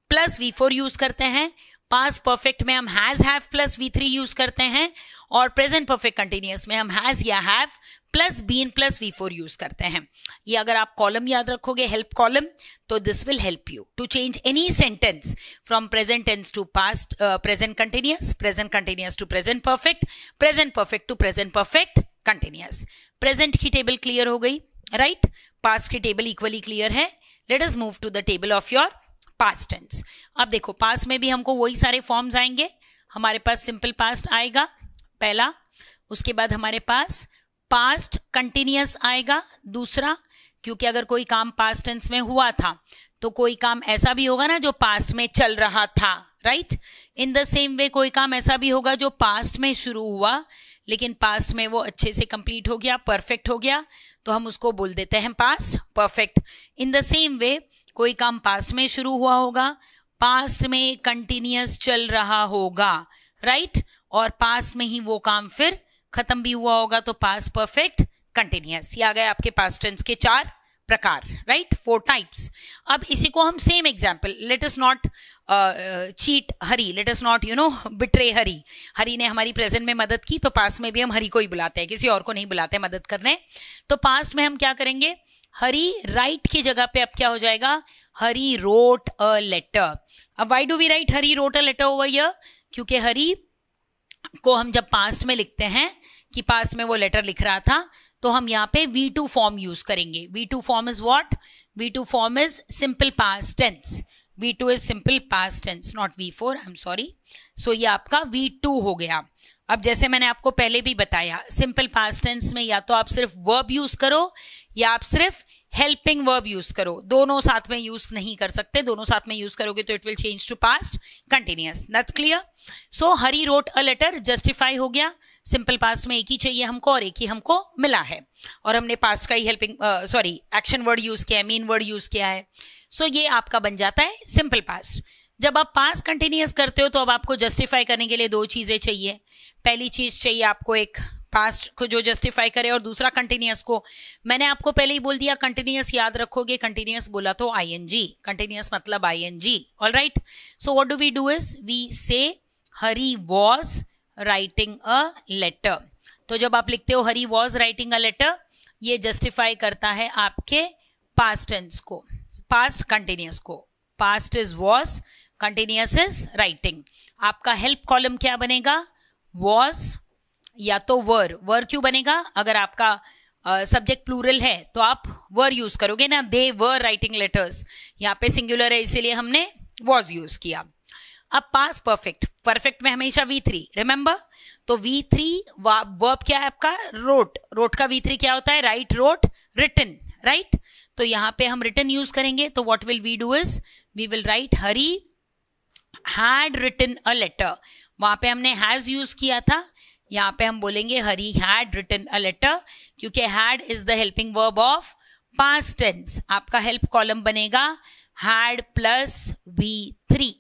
plus V four use करते हैं पास परफेक्ट में हम has have plus V three use करते हैं और प्रेजेंट परफेक्ट कंटिन्यूस में हम हैज या have plus been plus V four use करते हैं ये अगर आप कॉलम याद रखोगे हेल्प कॉलम तो this will help you to change any sentence from present tense to past present continuous present continuous to present perfect present perfect to present perfect continuous present की table clear हो गई right right? Past की table equally clear है let us move to the table of your past tense अब देखो past में भी हमको वही सारे फॉर्म्स आएंगे हमारे पास सिंपल पास्ट आएगा पहला उसके बाद हमारे पास पास्ट कंटिन्यूस आएगा दूसरा क्योंकि अगर कोई काम पास्ट टेंस में हुआ था तो कोई काम ऐसा भी होगा ना जो पास्ट में चल रहा था right in the same way कोई काम ऐसा भी होगा जो पास्ट में शुरू हुआ लेकिन पास्ट में वो अच्छे से कंप्लीट हो गया परफेक्ट हो गया तो हम उसको बोल देते हैं past perfect in the same way कोई काम पास्ट में शुरू हुआ होगा पास्ट में कंटिन्यूस चल रहा होगा राइट और पास्ट में ही वो काम फिर खत्म भी हुआ होगा तो पास्ट परफेक्ट कंटिन्यूस ये आ गए आपके पास्ट टेंस के चार प्रकार राइट फोर टाइप्स अब इसी को हम same example let us not cheat Hari let us not you know betray Hari Hari ने हमारी प्रेजेंट में मदद की तो पास्ट में भी हम हरी को ही बुलाते हैं किसी और को नहीं बुलाते मदद करने तो पास्ट में हम क्या करेंगे हरी राइट की जगह पे अब क्या हो जाएगा हरी रोट अ लेटर अब why do we write Hari wrote a letter over here क्योंकि हरी को हम जब पास्ट में लिखते हैं कि पास्ट में वो लेटर लिख रहा था तो हम यहाँ पे वी टू फॉर्म यूज करेंगे V two form is what V two form is simple past tense V two is simple past tense not V four I am sorry so ये आपका वी टू हो गया अब जैसे मैंने आपको पहले भी बताया सिंपल पास्ट टेंस में या तो आप सिर्फ वर्ब यूज करो या आप सिर्फ हेल्पिंग वर्ब यूज करो दोनों साथ में यूज नहीं कर सकते दोनों साथ में यूज करोगे तो it will change to past continuous that's clear so Hari wrote a letter justify हो गया सिंपल पास्ट में एक ही चाहिए हमको और एक ही हमको मिला है और हमने पास्ट का ही helping sorry action word use किया है मेन वर्ड यूज किया है सो so ये आपका बन जाता है सिंपल पास्ट जब आप पास कंटिन्यूस करते हो तो अब आपको जस्टिफाई करने के लिए दो चीजें चाहिए पहली चीज चाहिए आपको एक पास्ट को जो जस्टिफाई करे और दूसरा कंटिन्यूस को मैंने आपको पहले ही बोल दिया कंटिन्यूस याद रखोगे कंटिन्यूस बोला तो आई एन जी कंटिन्यूस मतलब I N G all right so what do we do is we say Hari was writing a letter तो जब आप लिखते हो Hari was writing a letter ये जस्टिफाई करता है आपके पास्ट टेंस को पास्ट कंटिन्यूस को past is was continuous is writing आपका हेल्प कॉलम क्या बनेगा वॉज या तो वर वर क्यों बनेगा अगर आपका सब्जेक्ट uh, प्लूरल है तो आप वर यूज करोगे ना दे वर राइटिंग लेटर्स यहाँ पे सिंगुलर है इसीलिए हमने वॉज यूज किया अब पास परफेक्ट परफेक्ट में हमेशा वी थ्री रिमेंबर तो वी थ्री वर्ब क्या है आपका रोट रोट का वी थ्री क्या होता है राइट रोट रिटन राइट तो यहाँ पे हम रिटन यूज करेंगे तो what will we do is we will write Hari had written a letter वहां पे हमने हैज यूज किया था यहाँ पे हम बोलेंगे Hari had written a letter क्योंकि had is the helping verb of past tense आपका हेल्प कॉलम बनेगा had plus V three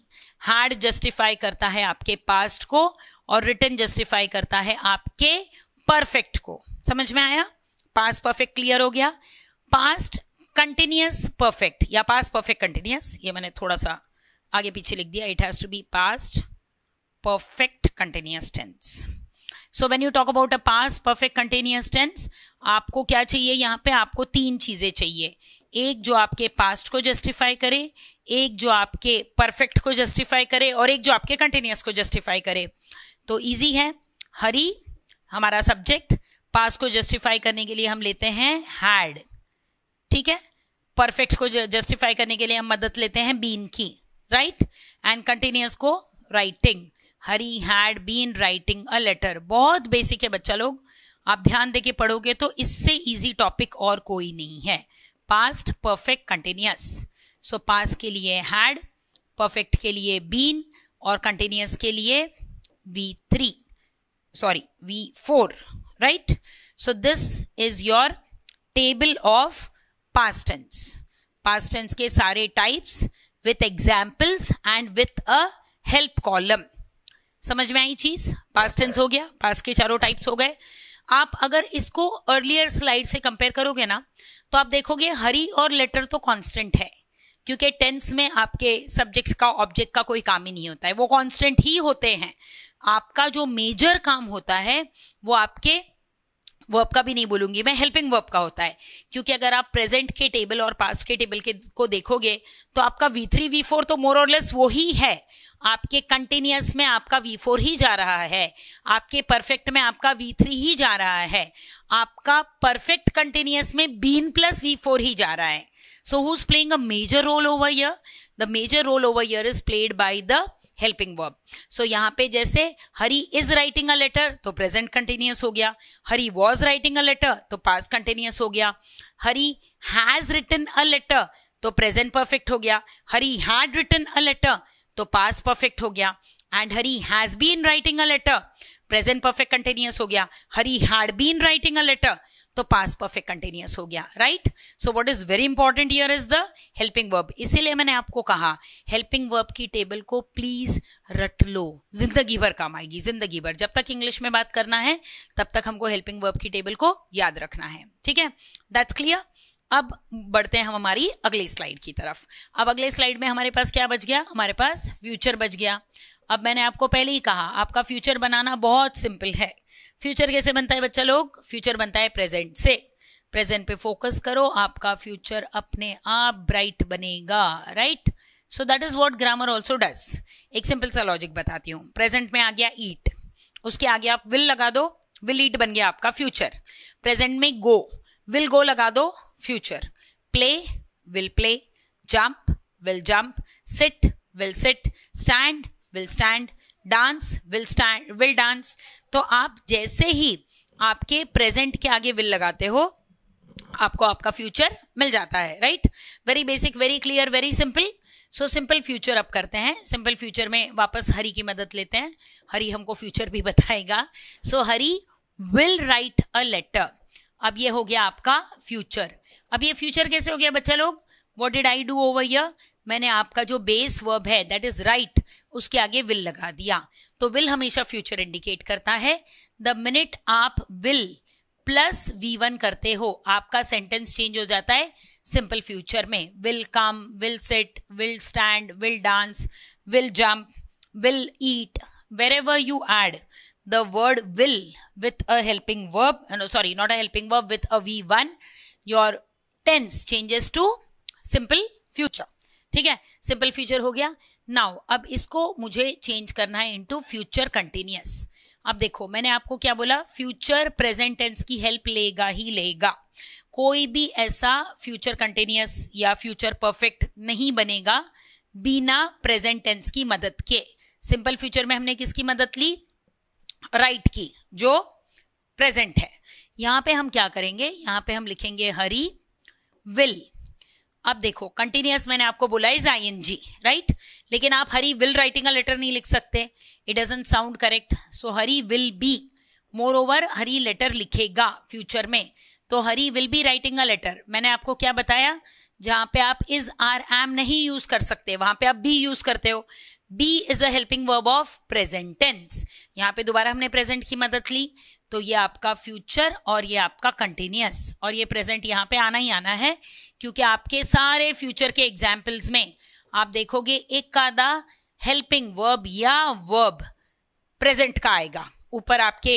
had justify करता है आपके पास्ट को और रिटर्न जस्टिफाई करता है आपके परफेक्ट को समझ में आया पास्ट परफेक्ट क्लियर हो गया पास्ट कंटिन्यूस परफेक्ट या पास्ट परफेक्ट कंटिन्यूस ये मैंने थोड़ा सा आगे पीछे लिख दिया it has to be past perfect continuous tense so when you talk about a past perfect continuous tense आपको क्या चाहिए यहाँ पे आपको तीन चीज़ें चाहिए एक जो आपके पास्ट को जस्टिफाई करे एक जो आपके परफेक्ट को जस्टिफाई करे और एक जो आपके कंटिन्यूस को जस्टिफाई करे तो इजी है हरी हमारा सब्जेक्ट पास्ट को जस्टिफाई करने के लिए हम लेते हैं हैड ठीक है परफेक्ट को जस्टिफाई करने के लिए हम मदद लेते हैं बीन की राइट एंड कंटिन्यूस को writing Hari had been writing a letter बहुत बेसिक है बच्चा लोग आप ध्यान दे के पढ़ोगे तो इससे इजी टॉपिक और कोई नहीं है past perfect continuous so past के लिए हैड परफेक्ट के लिए बीन और कंटिन्यूस के लिए V three sorry V four right so this is your table of past tense past tense के सारे types with examples and with a help column समझ में आई चीज पास टेंस हो गया पास के चारों टाइप्स हो गए आप अगर इसको अर्लियर स्लाइड से कंपेयर करोगे ना तो आप देखोगे हरी और लेटर तो कांस्टेंट है क्योंकि टेंस में आपके सब्जेक्ट का ऑब्जेक्ट का कोई काम ही नहीं होता है वो कांस्टेंट ही होते हैं आपका जो मेजर काम होता है वो आपके वर्ब का भी नहीं बोलूंगी मैं हेल्पिंग वर्ब का होता है क्योंकि अगर आप प्रेजेंट के टेबल और पास्ट के टेबल के को देखोगे तो आपका वी थ्री वी फोर तो मोर और लेस वो ही है आपके कंटिन्यूस में आपका वी फोर ही जा रहा है आपके परफेक्ट में आपका वी थ्री ही जा रहा है आपका परफेक्ट कंटिन्यूस में बीन प्लस वी फोर ही जा रहा है so who is playing a major role over here the major role over here is played by the helping verb so यहाँ पे जैसे Hari is writing a letter तो present continuous हो गया Hari was writing a letter तो past continuous हो गया Hari has written a letter तो प्रेजेंट परफेक्ट हो गया Hari had written a letter तो पास परफेक्ट हो गया and Hari has been writing a letter present perfect continuous हो गया Hari had been writing a letter तो पास परफेक्ट कंटिन्यूस हो गया right so what is very important here is the helping verb इसीलिए मैंने आपको कहा हेल्पिंग वर्ब की टेबल को प्लीज रट लो जिंदगी भर काम आएगी जिंदगी भर जब तक इंग्लिश में बात करना है तब तक हमको हेल्पिंग वर्ब की टेबल को याद रखना है ठीक है दैट्स क्लियर अब बढ़ते हैं हम हमारी अगली स्लाइड की तरफ अब अगले स्लाइड में हमारे पास क्या बच गया हमारे पास फ्यूचर बच गया अब मैंने आपको पहले ही कहा आपका फ्यूचर बनाना बहुत सिंपल है फ्यूचर कैसे बनता है बच्चा लोग फ्यूचर बनता है प्रेजेंट से प्रेजेंट पे फोकस करो आपका फ्यूचर अपने आप ब्राइट बनेगा right so that is what grammar also does एक सिंपल सा लॉजिक बताती हूँ प्रेजेंट में आ गया ईट उसके आगे आप विल लगा दो विल ईट बन गया आपका फ्यूचर प्रेजेंट में गो विल गो लगा दो future play will play jump will jump sit will sit stand will stand dance will stand will dance तो आप जैसे ही आपके प्रेजेंट के आगे विल लगाते हो आपको आपका फ्यूचर मिल जाता है right very basic very clear very simple so simple future अब करते हैं सिंपल फ्यूचर में वापस हरी की मदद लेते हैं हरी हमको फ्यूचर भी बताएगा so Hari will write a letter अब ये हो गया आपका फ्यूचर अब ये फ्यूचर कैसे हो गया बच्चा लोग what did I do over here मैंने आपका जो बेस वर्ब है दैट इज राइट उसके आगे विल लगा दिया तो विल हमेशा फ्यूचर इंडिकेट करता है द मिनिट आप विल प्लस वी वन करते हो आपका सेंटेंस चेंज हो जाता है सिंपल फ्यूचर में will come will sit will stand will dance will jump will eat wherever you add the word will with a helping verb, uh, no, sorry, not a helping verb, with a V1, your tense changes to simple future. ठीक है simple future हो गया now अब इसको मुझे change करना है into future continuous अब देखो मैंने आपको क्या बोला फ्यूचर प्रेजेंट टेंस की हेल्प लेगा ही लेगा कोई भी ऐसा फ्यूचर कंटिन्यूस या फ्यूचर परफेक्ट नहीं बनेगा बिना प्रेजेंट टेंस की मदद के सिंपल फ्यूचर में हमने किसकी मदद ली राइट right की जो प्रेजेंट है यहां पे हम क्या करेंगे यहां पे हम लिखेंगे हरी विल अब देखो कंटिन्यूस मैंने आपको बोला is I N G right लेकिन आप Hari will writing a letter नहीं लिख सकते it doesn't sound correct so Hari will be moreover Hari letter लिखेगा फ्यूचर में तो Hari will be writing a letter मैंने आपको क्या बताया जहां पे आप इज आर एम नहीं यूज कर सकते वहां पे आप भी यूज करते हो be is a helping verb of present tense यहाँ पे दोबारा हमने प्रेजेंट की मदद ली तो ये आपका फ्यूचर और ये आपका कंटिन्यूस और ये प्रेजेंट यहाँ पे आना ही आना है क्योंकि आपके सारे फ्यूचर के एग्जाम्पल्स में आप देखोगे एक आधा हेल्पिंग वर्ब या वर्ब प्रेजेंट का आएगा ऊपर आपके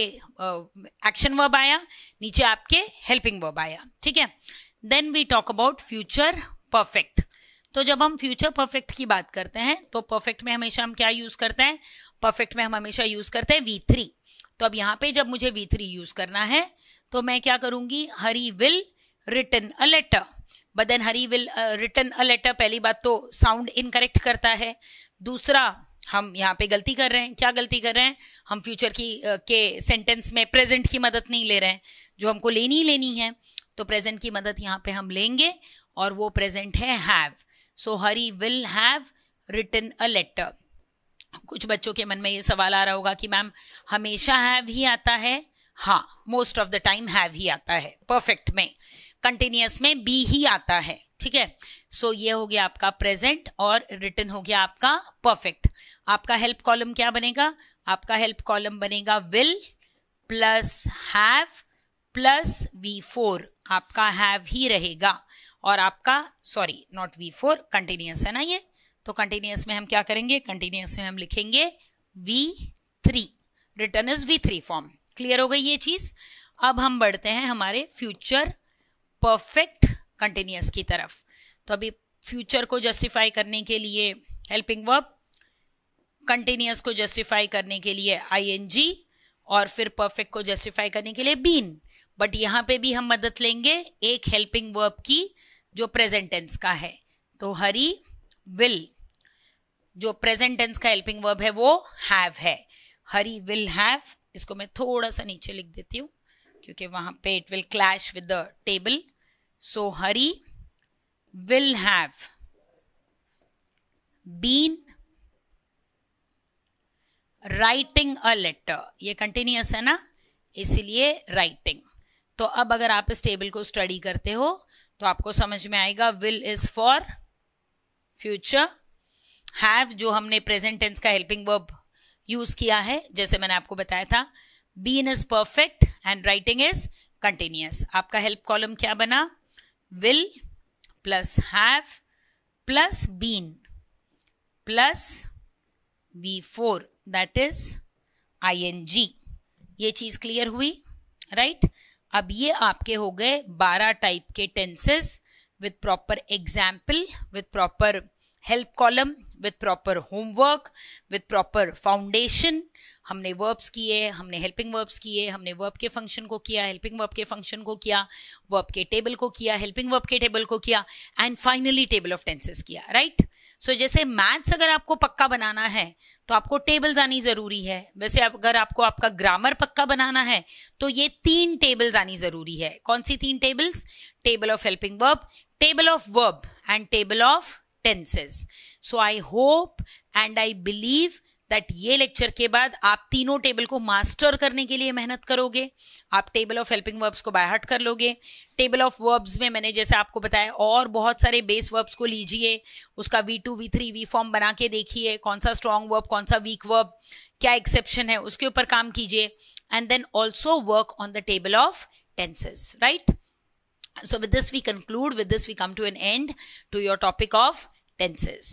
एक्शन वर्ब आया नीचे आपके हेल्पिंग वर्ब आया ठीक है then we talk about future perfect तो जब हम फ्यूचर परफेक्ट की बात करते हैं तो परफेक्ट में हमेशा हम क्या यूज करते हैं परफेक्ट में हम हमेशा यूज करते हैं वी थ्री तो अब यहाँ पे जब मुझे वी थ्री यूज करना है तो मैं क्या करूंगी Hari will return a letter but then Hari will return a letter पहली बात तो साउंड इनकरेक्ट करता है दूसरा हम यहाँ पे गलती कर रहे हैं क्या गलती कर रहे हैं हम फ्यूचर की uh, के सेंटेंस में प्रेजेंट की मदद नहीं ले रहे हैं जो हमको लेनी ही लेनी है तो प्रेजेंट की मदद यहाँ पे हम लेंगे और वो प्रेजेंट है have so Hari will have written a letter कुछ बच्चों के मन में ये सवाल आ रहा होगा कि मैम हमेशा हैव ही आता है हाँ most of the time have ही आता है परफेक्ट में कंटिन्यूस में बी ही आता है ठीक है सो ये हो गया आपका प्रेजेंट और रिटर्न हो गया आपका परफेक्ट आपका हेल्प कॉलम क्या बनेगा आपका हेल्प कॉलम बनेगा will plus have plus V four आपका हैव ही रहेगा और आपका sorry not V four continuous है ना ये तो कंटिन्यूस में हम क्या करेंगे कंटिन्यूस में हम लिखेंगे V three return is V three form clear हो गई ये चीज अब हम बढ़ते हैं हमारे फ्यूचर परफेक्ट कंटिन्यूस की तरफ तो अभी फ्यूचर को जस्टिफाई करने के लिए हेल्पिंग वर्ब कंटिन्यूस को जस्टिफाई करने के लिए आईएनजी और फिर परफेक्ट को जस्टिफाई करने के लिए बीन बट यहाँ पे भी हम मदद लेंगे एक हेल्पिंग वर्ब की जो प्रेजेंट टेंस का है तो हरी विल जो प्रेजेंट टेंस का हेल्पिंग वर्ब है वो हैव है हरी विल हैव इसको मैं थोड़ा सा नीचे लिख देती हूँ क्योंकि वहां पे it will clash with the table so Hari will have been writing a letter ये कंटिन्यूस है ना इसीलिए राइटिंग तो अब अगर आप इस टेबल को स्टडी करते हो तो आपको समझ में आएगा will is for future have जो हमने प्रेजेंट टेंस का हेल्पिंग वर्ब यूज किया है जैसे मैंने आपको बताया था been is perfect and writing is continuous आपका हेल्प कॉलम क्या बना will plus have plus been plus V four that is I N G ये चीज क्लियर हुई राइट right? अब ये आपके हो गए बारह टाइप के tenses with proper example with proper help column with proper homework with proper foundation हमने वर्ब्स किए हमने हेल्पिंग वर्ब्स किए हमने वर्ब के फंक्शन को किया हेल्पिंग वर्ब के फंक्शन को किया वर्ब के टेबल को किया हेल्पिंग वर्ब के टेबल को किया and finally table of tenses किया राइट right? सो so, जैसे मैथ्स अगर आपको पक्का बनाना है तो आपको टेबल्स आनी ज़रूरी है वैसे अगर आपको आपका ग्रामर पक्का बनाना है तो ये तीन टेबल्स आनी ज़रूरी है कौन सी तीन tables table of helping verb table of verb and table of tenses so I hope and I believe that ये लेक्चर के बाद आप तीनों टेबल को मास्टर करने के लिए मेहनत करोगे आप टेबल ऑफ हेल्पिंग वर्ब्स को बाय कर लोगे टेबल ऑफ वर्ब्स में मैंने जैसे आपको बताया और बहुत सारे बेस वर्ब्स को लीजिए उसका V two V three V form बना के देखिए कौन सा स्ट्रॉन्ग वर्ब कौन सा वीक वर्ब क्या एक्सेप्शन है उसके ऊपर काम कीजिए and then also work on the table of tenses right so with this we conclude with this we come to an end to your topic of tenses